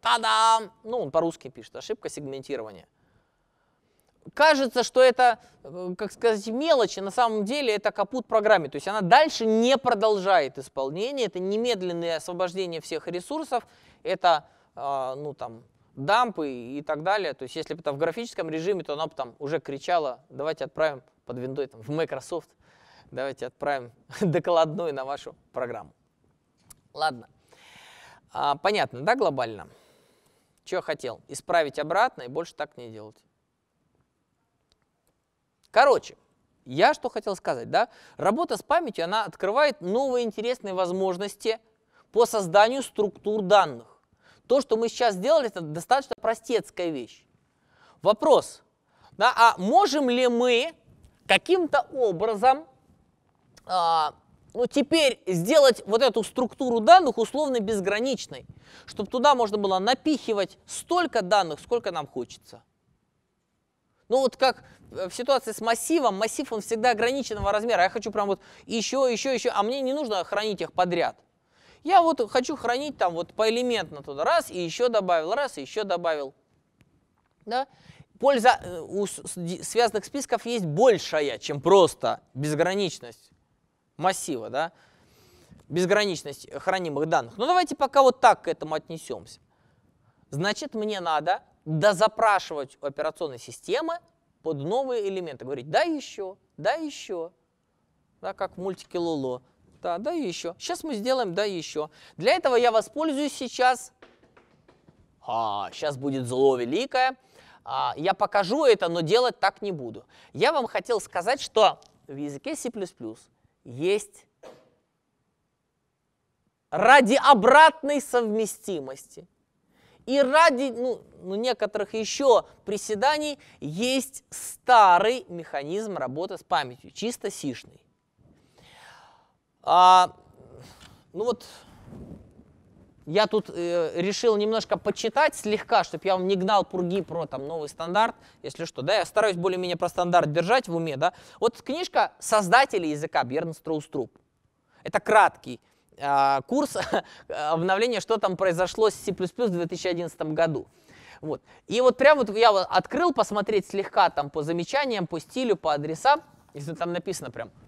Та-дам! Ну, он по-русски пишет. Ошибка сегментирования. Кажется, что это, э, как сказать, мелочи. На самом деле это капут программе. То есть она дальше не продолжает исполнение. Это немедленное освобождение всех ресурсов. Это а, ну там, дампы и так далее. То есть если бы это в графическом режиме, то она бы там уже кричала, давайте отправим под виндой там, в Microsoft, давайте отправим докладную на вашу программу. Ладно. А, понятно, да, глобально? Что хотел? Исправить обратно и больше так не делать. Короче, я что хотел сказать, да? Работа с памятью, она открывает новые интересные возможности по созданию структур данных. То, что мы сейчас сделали, это достаточно простецкая вещь. Вопрос, да, а можем ли мы каким-то образом а, ну, теперь сделать вот эту структуру данных условно безграничной, чтобы туда можно было напихивать столько данных, сколько нам хочется. Ну вот как в ситуации с массивом, массив он всегда ограниченного размера. Я хочу прям вот еще, еще, еще, а мне не нужно хранить их подряд. Я вот хочу хранить там вот поэлементно туда. Раз, и еще добавил, раз, и еще добавил. Да? Польза э, у связанных списков есть большая, чем просто безграничность массива, да? безграничность хранимых данных. Но ну, давайте пока вот так к этому отнесемся. Значит, мне надо дозапрашивать у операционной системы под новые элементы. Говорить, да еще, да еще. Да, как в мультике Лоло. Да, да и еще. Сейчас мы сделаем да и еще. Для этого я воспользуюсь сейчас... А, сейчас будет зло великое. А, я покажу это, но делать так не буду. Я вам хотел сказать, что в языке C++ есть ради обратной совместимости и ради ну, ну, некоторых еще приседаний есть старый механизм работы с памятью, чисто сишный. А, ну вот, я тут э, решил немножко почитать слегка, чтобы я вам не гнал пурги про там новый стандарт, если что. Да, я стараюсь более-менее про стандарт держать в уме, да. Вот книжка создателей языка Бьерн Строуструп. Это краткий э, курс обновления, что там произошло с C++ в 2011 году. Вот. И вот прям вот я открыл посмотреть слегка там по замечаниям, по стилю, по адресам, если там написано прям –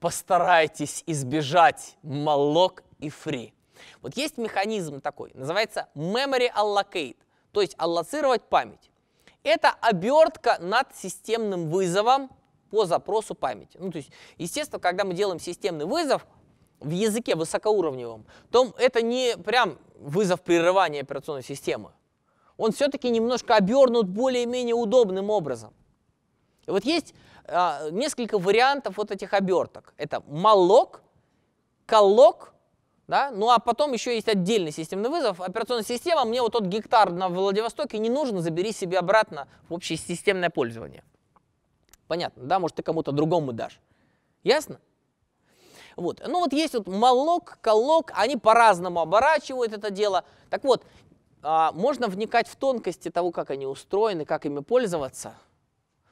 постарайтесь избежать молок и фри. Вот есть механизм такой, называется memory allocate, то есть аллоцировать память. Это обертка над системным вызовом по запросу памяти. Ну, то есть, естественно, когда мы делаем системный вызов в языке высокоуровневом, то это не прям вызов прерывания операционной системы. Он все-таки немножко обернут более-менее удобным образом. И вот есть а, несколько вариантов вот этих оберток. Это молок, колок, да? ну а потом еще есть отдельный системный вызов. Операционная система, мне вот тот гектар на Владивостоке не нужен, забери себе обратно в общее системное пользование. Понятно, да, может ты кому-то другому дашь. Ясно? Вот. Ну вот есть вот молок, колок, они по-разному оборачивают это дело. Так вот, а, можно вникать в тонкости того, как они устроены, как ими пользоваться –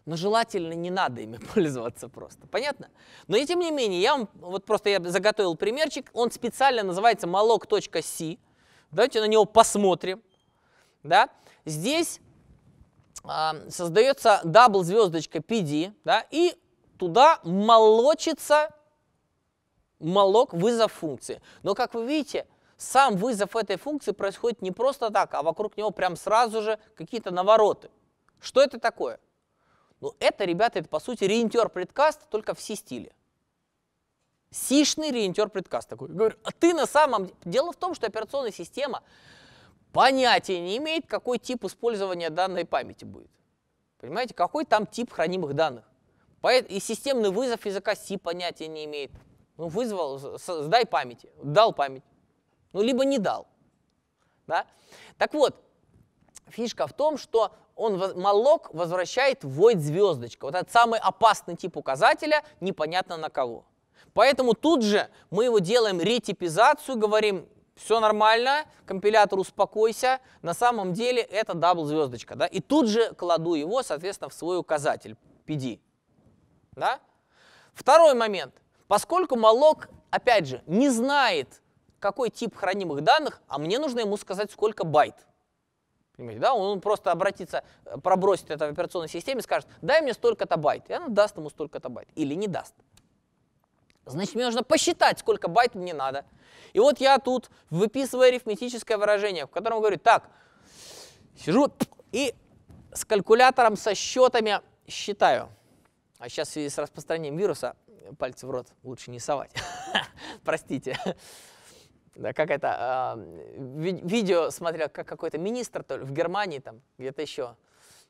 но желательно не надо ими пользоваться просто. Понятно? Но и тем не менее, я вам, вот просто я заготовил примерчик, он специально называется malloc.c. Давайте на него посмотрим. Да? Здесь э, создается дабл звездочка PD, да, и туда молочится молок вызов функции. Но, как вы видите, сам вызов этой функции происходит не просто так, а вокруг него прям сразу же какие-то навороты. Что это такое? Ну, это, ребята, это, по сути, реинтер предкаст, только в C-стиле. Сишный реинтер предкаст такой. Говорю, а ты на самом деле... Дело в том, что операционная система понятия не имеет, какой тип использования данной памяти будет. Понимаете, какой там тип хранимых данных. И системный вызов языка C понятия не имеет. Ну, вызвал, сдай памяти, дал память. Ну, либо не дал. Да? Так вот, фишка в том, что он, молок возвращает войд звездочка. Вот этот самый опасный тип указателя, непонятно на кого. Поэтому тут же мы его делаем ретипизацию, говорим, все нормально, компилятор успокойся, на самом деле это дабл звездочка. Да? И тут же кладу его, соответственно, в свой указатель PD. Да? Второй момент. Поскольку молок, опять же, не знает, какой тип хранимых данных, а мне нужно ему сказать, сколько байт. Понимаете, да? Он просто обратится, э, пробросит это в операционной системе, скажет, дай мне столько-то байт. И она даст ему столько-то байт. Или не даст. Значит, мне нужно посчитать, сколько байт мне надо. И вот я тут выписываю арифметическое выражение, в котором говорю, так, сижу и с калькулятором, со счетами считаю. А сейчас в связи с распространением вируса пальцы в рот лучше не совать. Простите. Э, как это, э, видео смотрел, как какой-то министр то ли, в Германии там, где-то еще,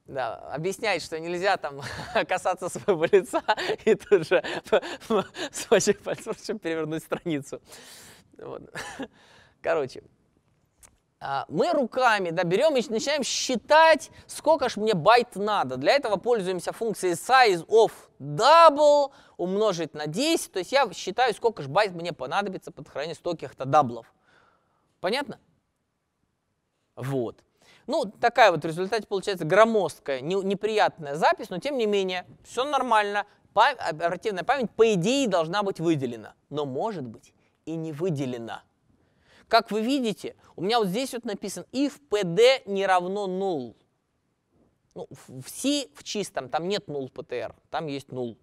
да, объясняет, что нельзя там касаться своего лица и тут же с большим пальцем перевернуть страницу. Короче, а, мы руками да, и начинаем считать, сколько ж мне байт надо. Для этого пользуемся функцией size of double умножить на 10. То есть я считаю, сколько ж байт мне понадобится под хранение стольких-то даблов. Понятно? Вот. Ну, такая вот в результате получается громоздкая, не, неприятная запись, но тем не менее, все нормально. Пам оперативная память, по идее, должна быть выделена, но может быть и не выделена. Как вы видите, у меня вот здесь вот написано if pd не равно null. Ну, в C в чистом там нет null ptr, там есть null.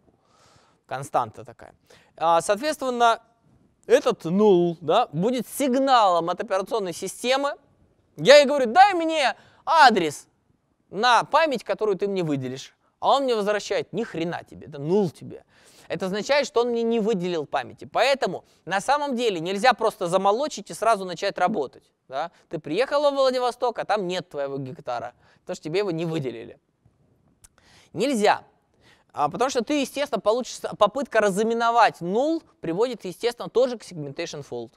Константа такая. А, соответственно, этот null да, будет сигналом от операционной системы. Я ей говорю, дай мне адрес на память, которую ты мне выделишь. А он мне возвращает, ни хрена тебе, это null тебе это означает, что он мне не выделил памяти. Поэтому на самом деле нельзя просто замолочить и сразу начать работать. Да? Ты приехала в Владивосток, а там нет твоего гектара, потому что тебе его не выделили. Нельзя. А, потому что ты, естественно, получишь попытка разыменовать null приводит, естественно, тоже к segmentation fault.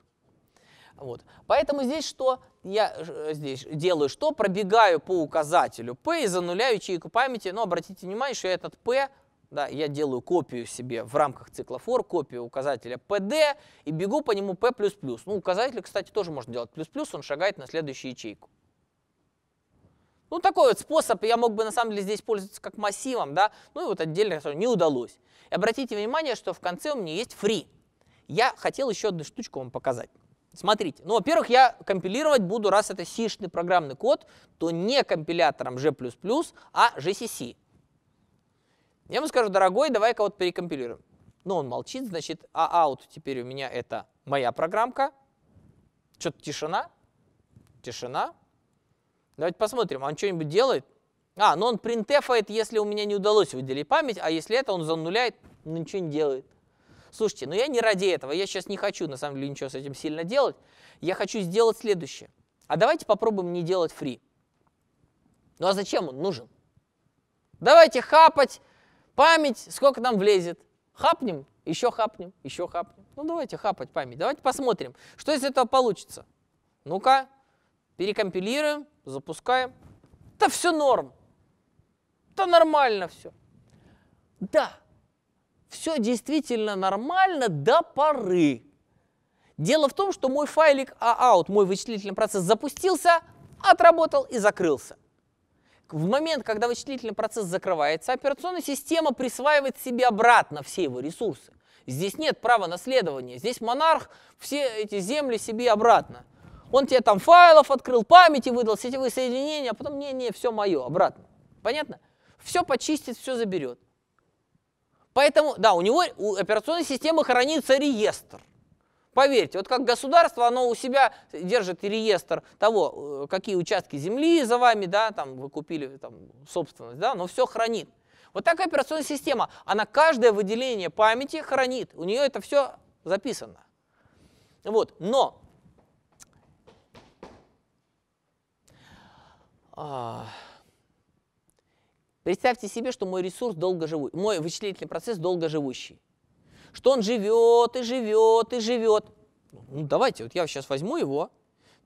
Вот. Поэтому здесь что я здесь делаю? Что пробегаю по указателю p и зануляю ячейку памяти. Но обратите внимание, что этот p да, я делаю копию себе в рамках цикла for, копию указателя PD и бегу по нему P++. Ну, указатель, кстати, тоже можно делать плюс-плюс, он шагает на следующую ячейку. Ну, такой вот способ, я мог бы на самом деле здесь пользоваться как массивом, да, ну и вот отдельно не удалось. И обратите внимание, что в конце у меня есть free. Я хотел еще одну штучку вам показать. Смотрите, ну, во-первых, я компилировать буду, раз это c программный код, то не компилятором G++, а GCC. Я ему скажу, дорогой, давай-ка вот перекомпилируем. Но он молчит, значит, а out теперь у меня это моя программка. Что-то тишина, тишина. Давайте посмотрим, а он что-нибудь делает? А, ну он принтефает, если у меня не удалось выделить память, а если это он зануляет, ну ничего не делает. Слушайте, ну я не ради этого, я сейчас не хочу на самом деле ничего с этим сильно делать. Я хочу сделать следующее. А давайте попробуем не делать free. Ну а зачем он нужен? Давайте хапать Память, сколько нам влезет? Хапнем, еще хапнем, еще хапнем. Ну давайте хапать память. Давайте посмотрим, что из этого получится. Ну-ка, перекомпилируем, запускаем. Да все норм. Да нормально все. Да, все действительно нормально до поры. Дело в том, что мой файлик а-аут, мой вычислительный процесс запустился, отработал и закрылся. В момент, когда вычислительный процесс закрывается, операционная система присваивает себе обратно все его ресурсы. Здесь нет права наследования. Здесь монарх все эти земли себе обратно. Он тебе там файлов открыл, памяти выдал, сетевые соединения, а потом не-не, все мое, обратно. Понятно? Все почистит, все заберет. Поэтому, да, у него, у операционной системы хранится реестр. Поверьте, вот как государство, оно у себя держит реестр того, э, какие участки земли за вами, да, там вы купили там, собственность, да, но все хранит. Вот такая операционная система, она каждое выделение памяти хранит, у нее это все записано. Вот, но а, представьте себе, что мой ресурс долгоживущий, мой вычислительный процесс долгоживущий что он живет и живет и живет. Ну, давайте, вот я сейчас возьму его,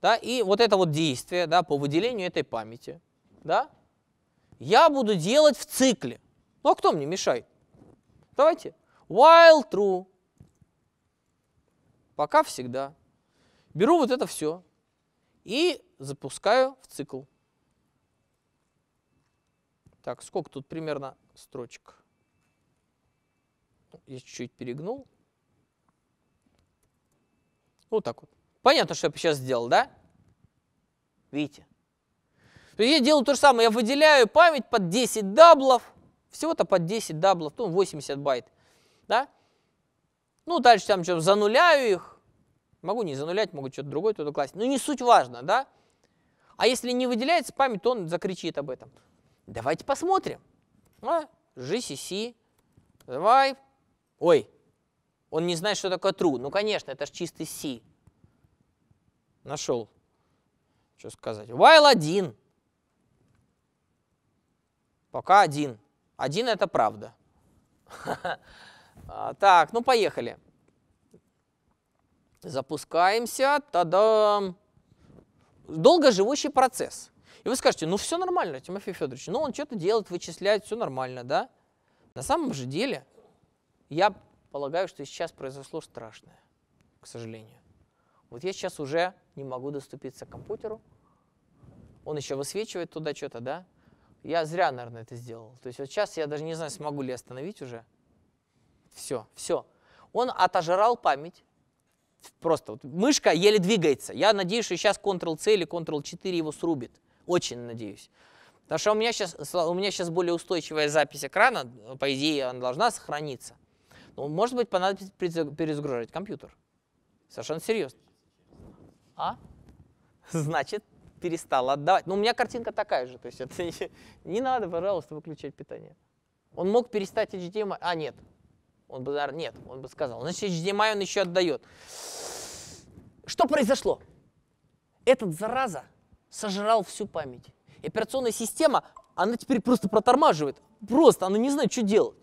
да, и вот это вот действие, да, по выделению этой памяти, да, я буду делать в цикле. Ну, а кто мне мешает? Давайте. While true. Пока всегда. Беру вот это все и запускаю в цикл. Так, сколько тут примерно строчек? я чуть-чуть перегнул. Вот так вот. Понятно, что я сейчас сделал, да? Видите? я делаю то же самое, я выделяю память под 10 даблов, всего-то под 10 даблов, ну 80 байт, да? Ну, дальше там что, то зануляю их, могу не занулять, могу что-то другое туда класть, Ну, не суть важно, да? А если не выделяется память, то он закричит об этом. Давайте посмотрим. А? GCC, давай, Ой, он не знает, что такое true. Ну, конечно, это же чистый C. Нашел. Что сказать? While один. Пока один. Один это правда. А, так, ну поехали. Запускаемся. Та-дам! Долго живущий процесс. И вы скажете, ну все нормально, Тимофей Федорович, ну он что-то делает, вычисляет, все нормально, да? На самом же деле я полагаю, что сейчас произошло страшное, к сожалению. Вот я сейчас уже не могу доступиться к компьютеру. Он еще высвечивает туда что-то, да? Я зря, наверное, это сделал. То есть вот сейчас я даже не знаю, смогу ли остановить уже. Все, все. Он отожрал память. Просто вот мышка еле двигается. Я надеюсь, что сейчас Ctrl-C или Ctrl-4 его срубит. Очень надеюсь. Потому что у меня, сейчас, у меня сейчас более устойчивая запись экрана, по идее, она должна сохраниться. Ну, может быть, понадобится перезагружать компьютер. Совершенно серьезно. А? Значит, перестал отдавать. Ну у меня картинка такая же. То есть это не, не надо, пожалуйста, выключать питание. Он мог перестать HDMI. А, нет. Он бы, нет, он бы сказал. Значит, HDMI он еще отдает. Что произошло? Этот зараза сожрал всю память. И операционная система, она теперь просто протормаживает. Просто, она не знает, что делать.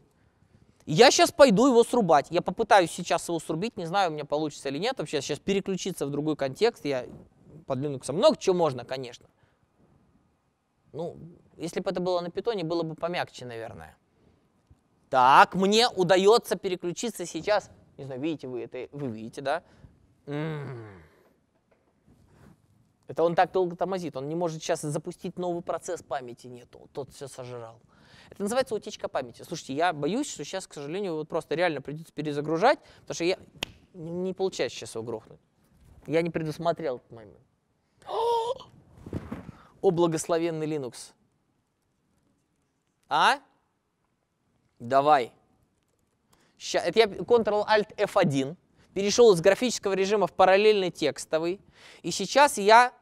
Я сейчас пойду его срубать. Я попытаюсь сейчас его срубить, не знаю, у меня получится или нет. Вообще сейчас переключиться в другой контекст. Я под Linux много чего можно, конечно. Ну, если бы это было на питоне, было бы помягче, наверное. Так, мне удается переключиться сейчас. Не знаю, видите вы это, вы видите, да? Это он так долго тормозит, он не может сейчас запустить новый процесс памяти, нету, тот все сожрал. Это называется утечка памяти. Слушайте, я боюсь, что сейчас, к сожалению, вот просто реально придется перезагружать, потому что я не получается сейчас его грохнуть. Я не предусмотрел этот момент. О, благословенный Linux. А? Давай. Сейчас, это я Ctrl-Alt F1. Перешел из графического режима в параллельный текстовый. И сейчас я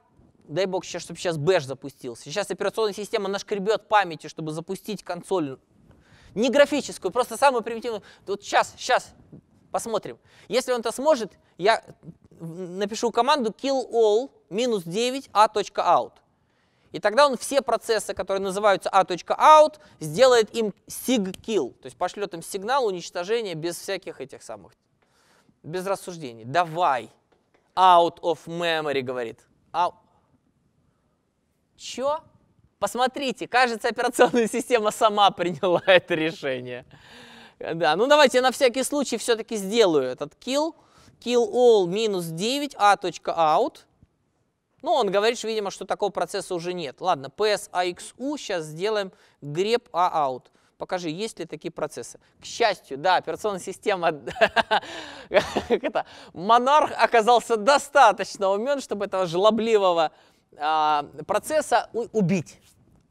дай бог, сейчас, чтобы сейчас бэш запустился. Сейчас операционная система нашкребет памяти, чтобы запустить консоль. Не графическую, просто самую примитивную. Вот сейчас, сейчас, посмотрим. Если он это сможет, я напишу команду kill all минус 9 a.out. А И тогда он все процессы, которые называются a.out, а сделает им sig kill, то есть пошлет им сигнал уничтожения без всяких этих самых, без рассуждений. Давай. Out of memory, говорит. Out Чё? Посмотрите, кажется, операционная система сама приняла это решение. Да, ну давайте я на всякий случай все-таки сделаю этот kill. Kill all минус 9 a.out. А, ну, он говорит, что, видимо, что такого процесса уже нет. Ладно, psaxu сейчас сделаем grep a.out. Покажи, есть ли такие процессы. К счастью, да, операционная система монарх оказался достаточно умен, чтобы этого жлобливого а, процесса убить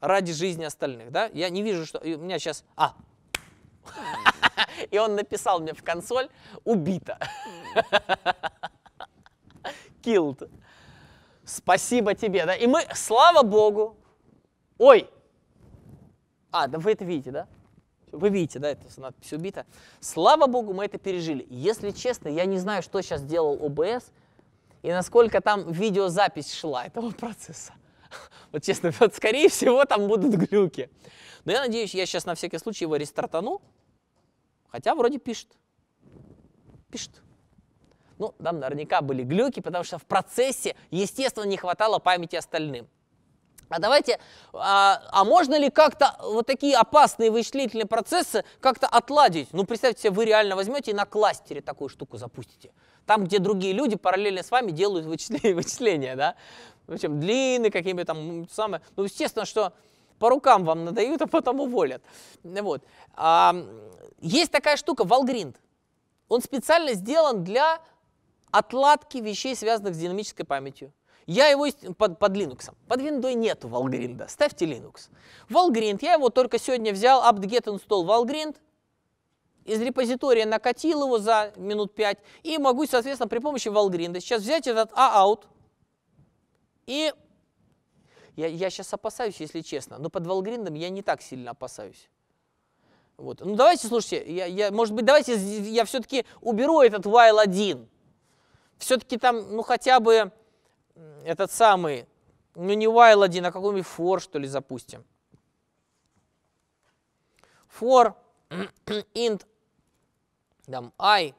ради жизни остальных, да? Я не вижу, что у меня сейчас... А! И он написал мне в консоль «убито». Killed. Спасибо тебе, да? И мы, слава богу, ой, а, да вы это видите, да? Вы видите, да, это надпись убита. Слава богу, мы это пережили. Если честно, я не знаю, что сейчас делал ОБС, и насколько там видеозапись шла этого процесса. Вот честно, вот, скорее всего там будут глюки. Но я надеюсь, я сейчас на всякий случай его рестартану, хотя вроде пишет. Пишет. Ну, там наверняка были глюки, потому что в процессе, естественно, не хватало памяти остальным. А давайте, а, а можно ли как-то вот такие опасные вычислительные процессы как-то отладить? Ну, представьте себе, вы реально возьмете и на кластере такую штуку запустите там, где другие люди параллельно с вами делают вычисления, вычисления да, в общем, длины какими там, самое, ну, естественно, что по рукам вам надают, а потом уволят. Вот. А, есть такая штука, Valgrind. Он специально сделан для отладки вещей, связанных с динамической памятью. Я его под, под Linux. Под Windows нету Valgrind. Ставьте Linux. Valgrind, я его только сегодня взял, apt-get install Valgrind, из репозитория накатил его за минут 5 и могу, соответственно, при помощи Valgrind сейчас взять этот аут и... Я, я сейчас опасаюсь, если честно, но под Valgrind я не так сильно опасаюсь. Вот. Ну давайте, слушайте, я, я, может быть, давайте я все-таки уберу этот while 1. Все-таки там, ну хотя бы этот самый, ну не while 1, а какой-нибудь for, что ли, запустим. For int там, i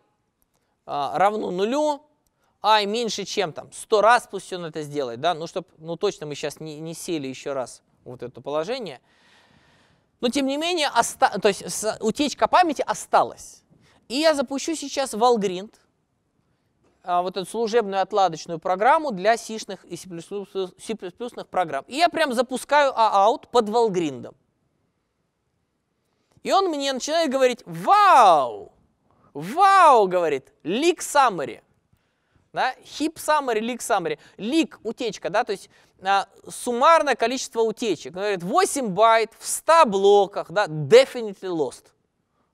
а, равно нулю, i меньше, чем там 100 раз, пусть он это сделает, да, ну, чтобы, ну, точно мы сейчас не, не сели еще раз вот это положение. Но, тем не менее, оста то есть утечка памяти осталась. И я запущу сейчас Valgrind, а, вот эту служебную отладочную программу для сишных и C++, программ. И я прям запускаю out под Valgrind. И он мне начинает говорить, вау, Вау, говорит, лик summary. Да? Hip summary, leak summary. leak утечка, да, то есть а, суммарное количество утечек. Он говорит, 8 байт в 100 блоках, да, definitely lost.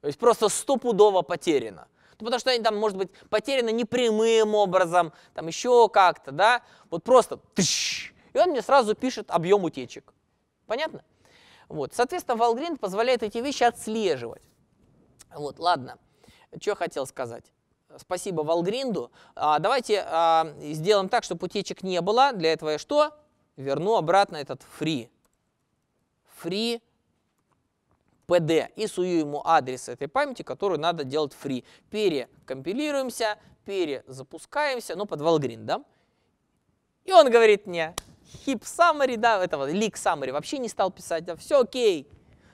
То есть просто стопудово потеряно. Ну, потому что они там, может быть, потеряны непрямым образом, там еще как-то, да. Вот просто тыщ, и он мне сразу пишет объем утечек. Понятно? Вот. Соответственно, Valgrind позволяет эти вещи отслеживать. Вот, ладно что хотел сказать. Спасибо Валгринду. А, давайте а, сделаем так, чтобы утечек не было. Для этого я что? Верну обратно этот free. Free PD и сую ему адрес этой памяти, которую надо делать free. Перекомпилируемся, перезапускаемся, ну, под Valgrind, И он говорит мне, hip summary, да, этого leak summary вообще не стал писать, да, все окей.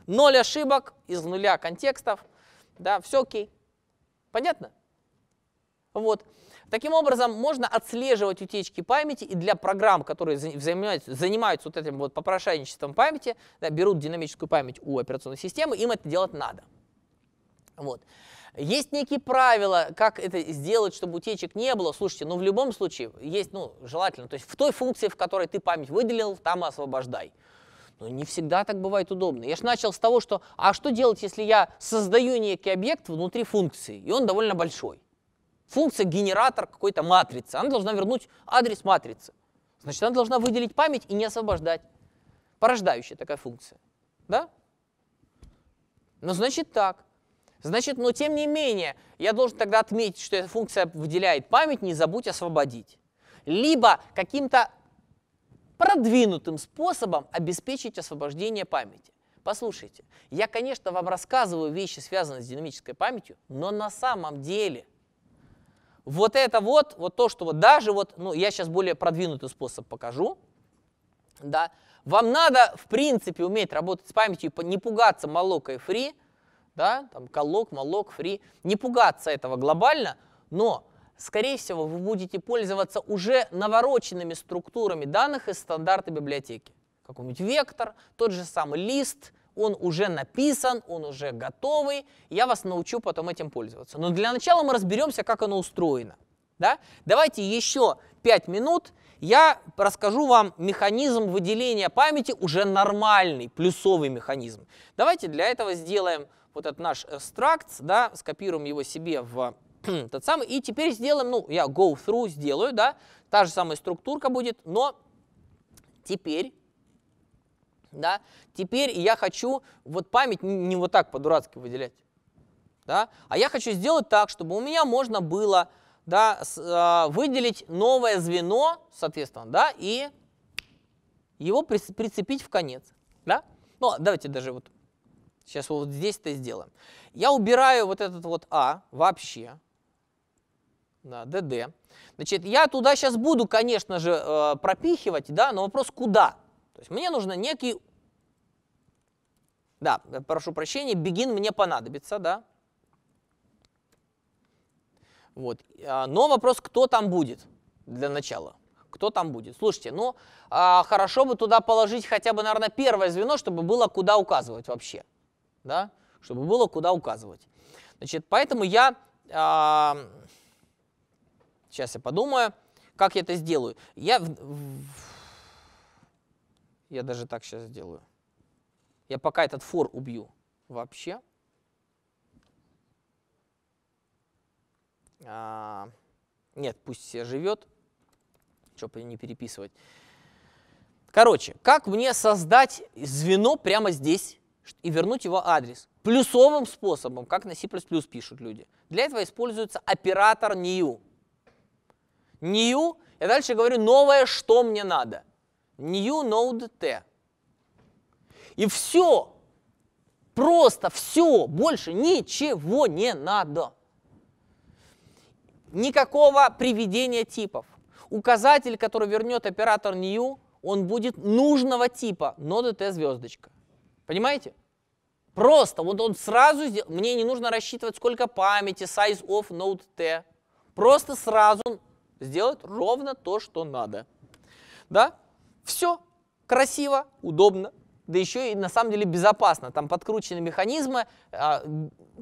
Ноль ошибок из нуля контекстов, да, все окей. Понятно? Вот. Таким образом, можно отслеживать утечки памяти, и для программ, которые занимаются, занимаются вот этим вот попрошайничеством памяти, да, берут динамическую память у операционной системы, им это делать надо. Вот. Есть некие правила, как это сделать, чтобы утечек не было. Слушайте, ну в любом случае есть, ну, желательно, то есть в той функции, в которой ты память выделил, там освобождай. Но ну, не всегда так бывает удобно. Я же начал с того, что а что делать, если я создаю некий объект внутри функции, и он довольно большой. Функция генератор какой-то матрицы. Она должна вернуть адрес матрицы. Значит, она должна выделить память и не освобождать. Порождающая такая функция. Да? Ну, значит так. Значит, но тем не менее, я должен тогда отметить, что эта функция выделяет память, не забудь освободить. Либо каким-то продвинутым способом обеспечить освобождение памяти. Послушайте, я, конечно, вам рассказываю вещи, связанные с динамической памятью, но на самом деле вот это вот, вот то, что вот даже вот, ну, я сейчас более продвинутый способ покажу, да, вам надо, в принципе, уметь работать с памятью, не пугаться молока и фри, да, там колок, молок, фри, не пугаться этого глобально, но Скорее всего, вы будете пользоваться уже навороченными структурами данных из стандарта библиотеки. Какой-нибудь вектор, тот же самый лист, он уже написан, он уже готовый. Я вас научу потом этим пользоваться. Но для начала мы разберемся, как оно устроено. Да? Давайте еще 5 минут я расскажу вам механизм выделения памяти, уже нормальный, плюсовый механизм. Давайте для этого сделаем вот этот наш struct, э, да, скопируем его себе в тот самый. И теперь сделаем, ну, я go through сделаю, да, та же самая структурка будет, но теперь, да, теперь я хочу вот память не вот так по-дурацки выделять, да, а я хочу сделать так, чтобы у меня можно было, да, с, э, выделить новое звено, соответственно, да, и его прицепить в конец, да. Ну, давайте даже вот Сейчас вот здесь это сделаем. Я убираю вот этот вот А вообще. ДД. Значит, я туда сейчас буду, конечно же, э, пропихивать, да, но вопрос куда? То есть мне нужно некий, да, э, прошу прощения, бегин мне понадобится, да. Вот. А, но вопрос, кто там будет для начала? Кто там будет? Слушайте, ну, а, хорошо бы туда положить хотя бы, наверное, первое звено, чтобы было куда указывать вообще. Да? Чтобы было куда указывать. Значит, поэтому я... А, Сейчас я подумаю, как я это сделаю. Я, я даже так сейчас сделаю. Я пока этот фор убью вообще. А, нет, пусть все живет, чтобы не переписывать. Короче, как мне создать звено прямо здесь и вернуть его адрес? Плюсовым способом, как на C++ пишут люди. Для этого используется оператор new new, я дальше говорю новое, что мне надо. New node t. И все. Просто все. Больше ничего не надо. Никакого приведения типов. Указатель, который вернет оператор new, он будет нужного типа, Node t звездочка. Понимаете? Просто, вот он сразу, мне не нужно рассчитывать, сколько памяти, size of node t. Просто сразу сделать ровно то, что надо. Да? Все красиво, удобно, да еще и на самом деле безопасно. Там подкручены механизмы, а,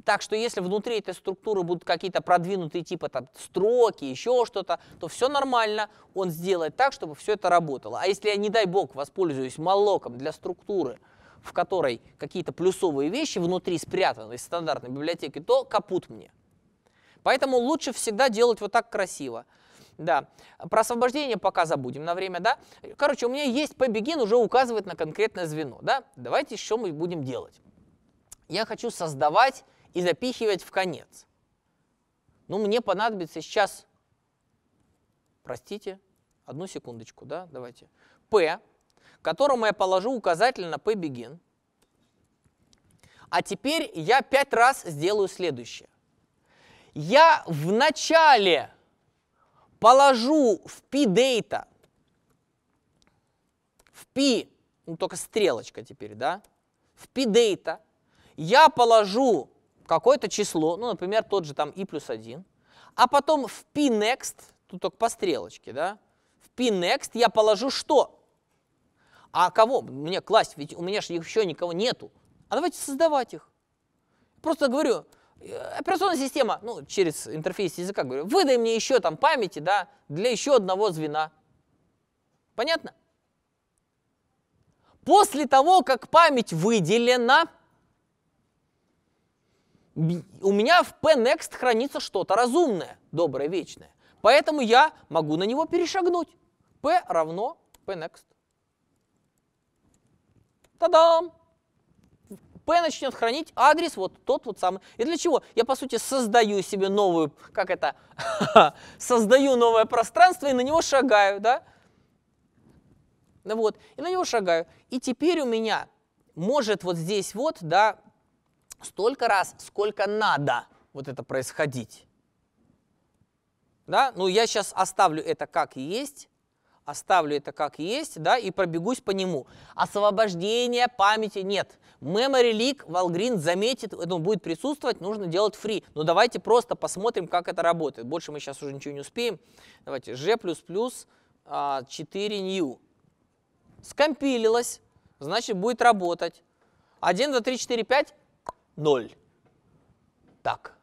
так что если внутри этой структуры будут какие-то продвинутые типа там строки, еще что-то, то все нормально, он сделает так, чтобы все это работало. А если я, не дай бог, воспользуюсь молоком для структуры, в которой какие-то плюсовые вещи внутри спрятаны из стандартной библиотеки, то капут мне. Поэтому лучше всегда делать вот так красиво. Да. Про освобождение пока забудем на время, да. Короче, у меня есть PBGIN, уже указывает на конкретное звено, да. Давайте еще мы будем делать. Я хочу создавать и запихивать в конец. Ну, мне понадобится сейчас, простите, одну секундочку, да, давайте. P, которому я положу указатель на P А теперь я пять раз сделаю следующее. Я в начале положу в p-data, в p, ну только стрелочка теперь, да, в p-data я положу какое-то число, ну, например, тот же там i плюс 1, а потом в p-next, тут только по стрелочке, да, в p-next я положу что? А кого мне класть? Ведь у меня же еще никого нету. А давайте создавать их. Просто говорю, Э, операционная система, ну, через интерфейс языка, говорю, выдай мне еще там памяти, да, для еще одного звена. Понятно? После того, как память выделена, у меня в pnext хранится что-то разумное, доброе, вечное. Поэтому я могу на него перешагнуть. p равно pnext. Та-дам! P начнет хранить адрес вот тот вот самый. И для чего? Я, по сути, создаю себе новую, как это, создаю новое пространство и на него шагаю, да? Ну вот, и на него шагаю. И теперь у меня может вот здесь вот, да, столько раз, сколько надо вот это происходить. Да? Ну, я сейчас оставлю это как есть оставлю это как есть, да, и пробегусь по нему. освобождение памяти нет. Memory Leak Valgrind заметит, он будет присутствовать, нужно делать free. Но ну, давайте просто посмотрим, как это работает. Больше мы сейчас уже ничего не успеем. Давайте G++ 4 а, new. Скомпилилось, значит будет работать. 1, 2, 3, 4, 5, 0. Так,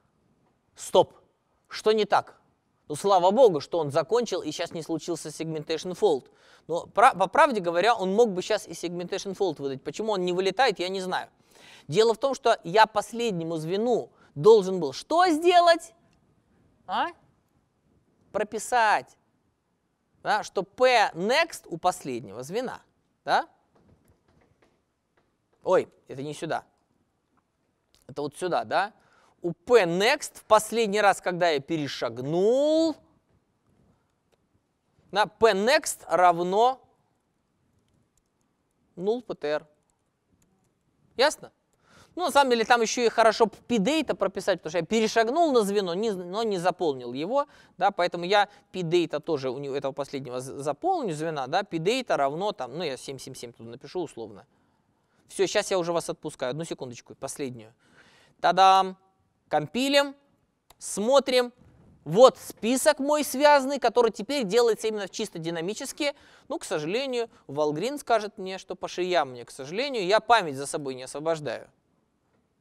стоп, что не так? Ну, слава богу, что он закончил, и сейчас не случился segmentation fault. Но, по правде говоря, он мог бы сейчас и segmentation fault выдать. Почему он не вылетает, я не знаю. Дело в том, что я последнему звену должен был что сделать? А? Прописать, да, что P next у последнего звена. Да? Ой, это не сюда. Это вот сюда, да? у P next в последний раз, когда я перешагнул, на P next равно null PTR. Ясно? Ну, на самом деле, там еще и хорошо pdata прописать, потому что я перешагнул на звено, не, но не заполнил его, да, поэтому я pdata тоже у него этого последнего заполню звена, да, pdata равно там, ну, я 777 тут напишу условно. Все, сейчас я уже вас отпускаю, одну секундочку, последнюю. Та-дам! компилим, смотрим. Вот список мой связанный, который теперь делается именно чисто динамически. Ну, к сожалению, Walgreen скажет мне, что по шеям мне, к сожалению, я память за собой не освобождаю.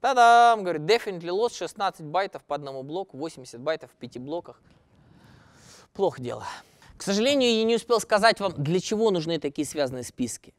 Та-дам! Говорит, definitely lost 16 байтов по одному блоку, 80 байтов в пяти блоках. Плохо дело. К сожалению, я не успел сказать вам, для чего нужны такие связанные списки.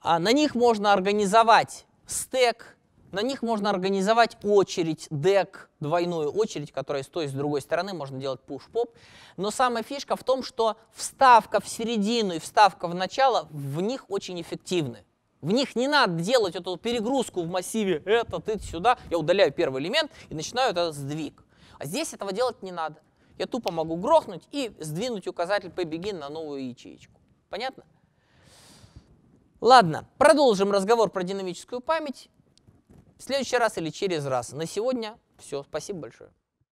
А на них можно организовать стек, на них можно организовать очередь, дек, двойную очередь, которая с той и с другой стороны, можно делать пуш-поп. Но самая фишка в том, что вставка в середину и вставка в начало в них очень эффективны. В них не надо делать эту перегрузку в массиве это, ты сюда. Я удаляю первый элемент и начинаю этот сдвиг. А здесь этого делать не надо. Я тупо могу грохнуть и сдвинуть указатель begin на новую ячеечку. Понятно? Ладно, продолжим разговор про динамическую память в следующий раз или через раз. На сегодня все. Спасибо большое.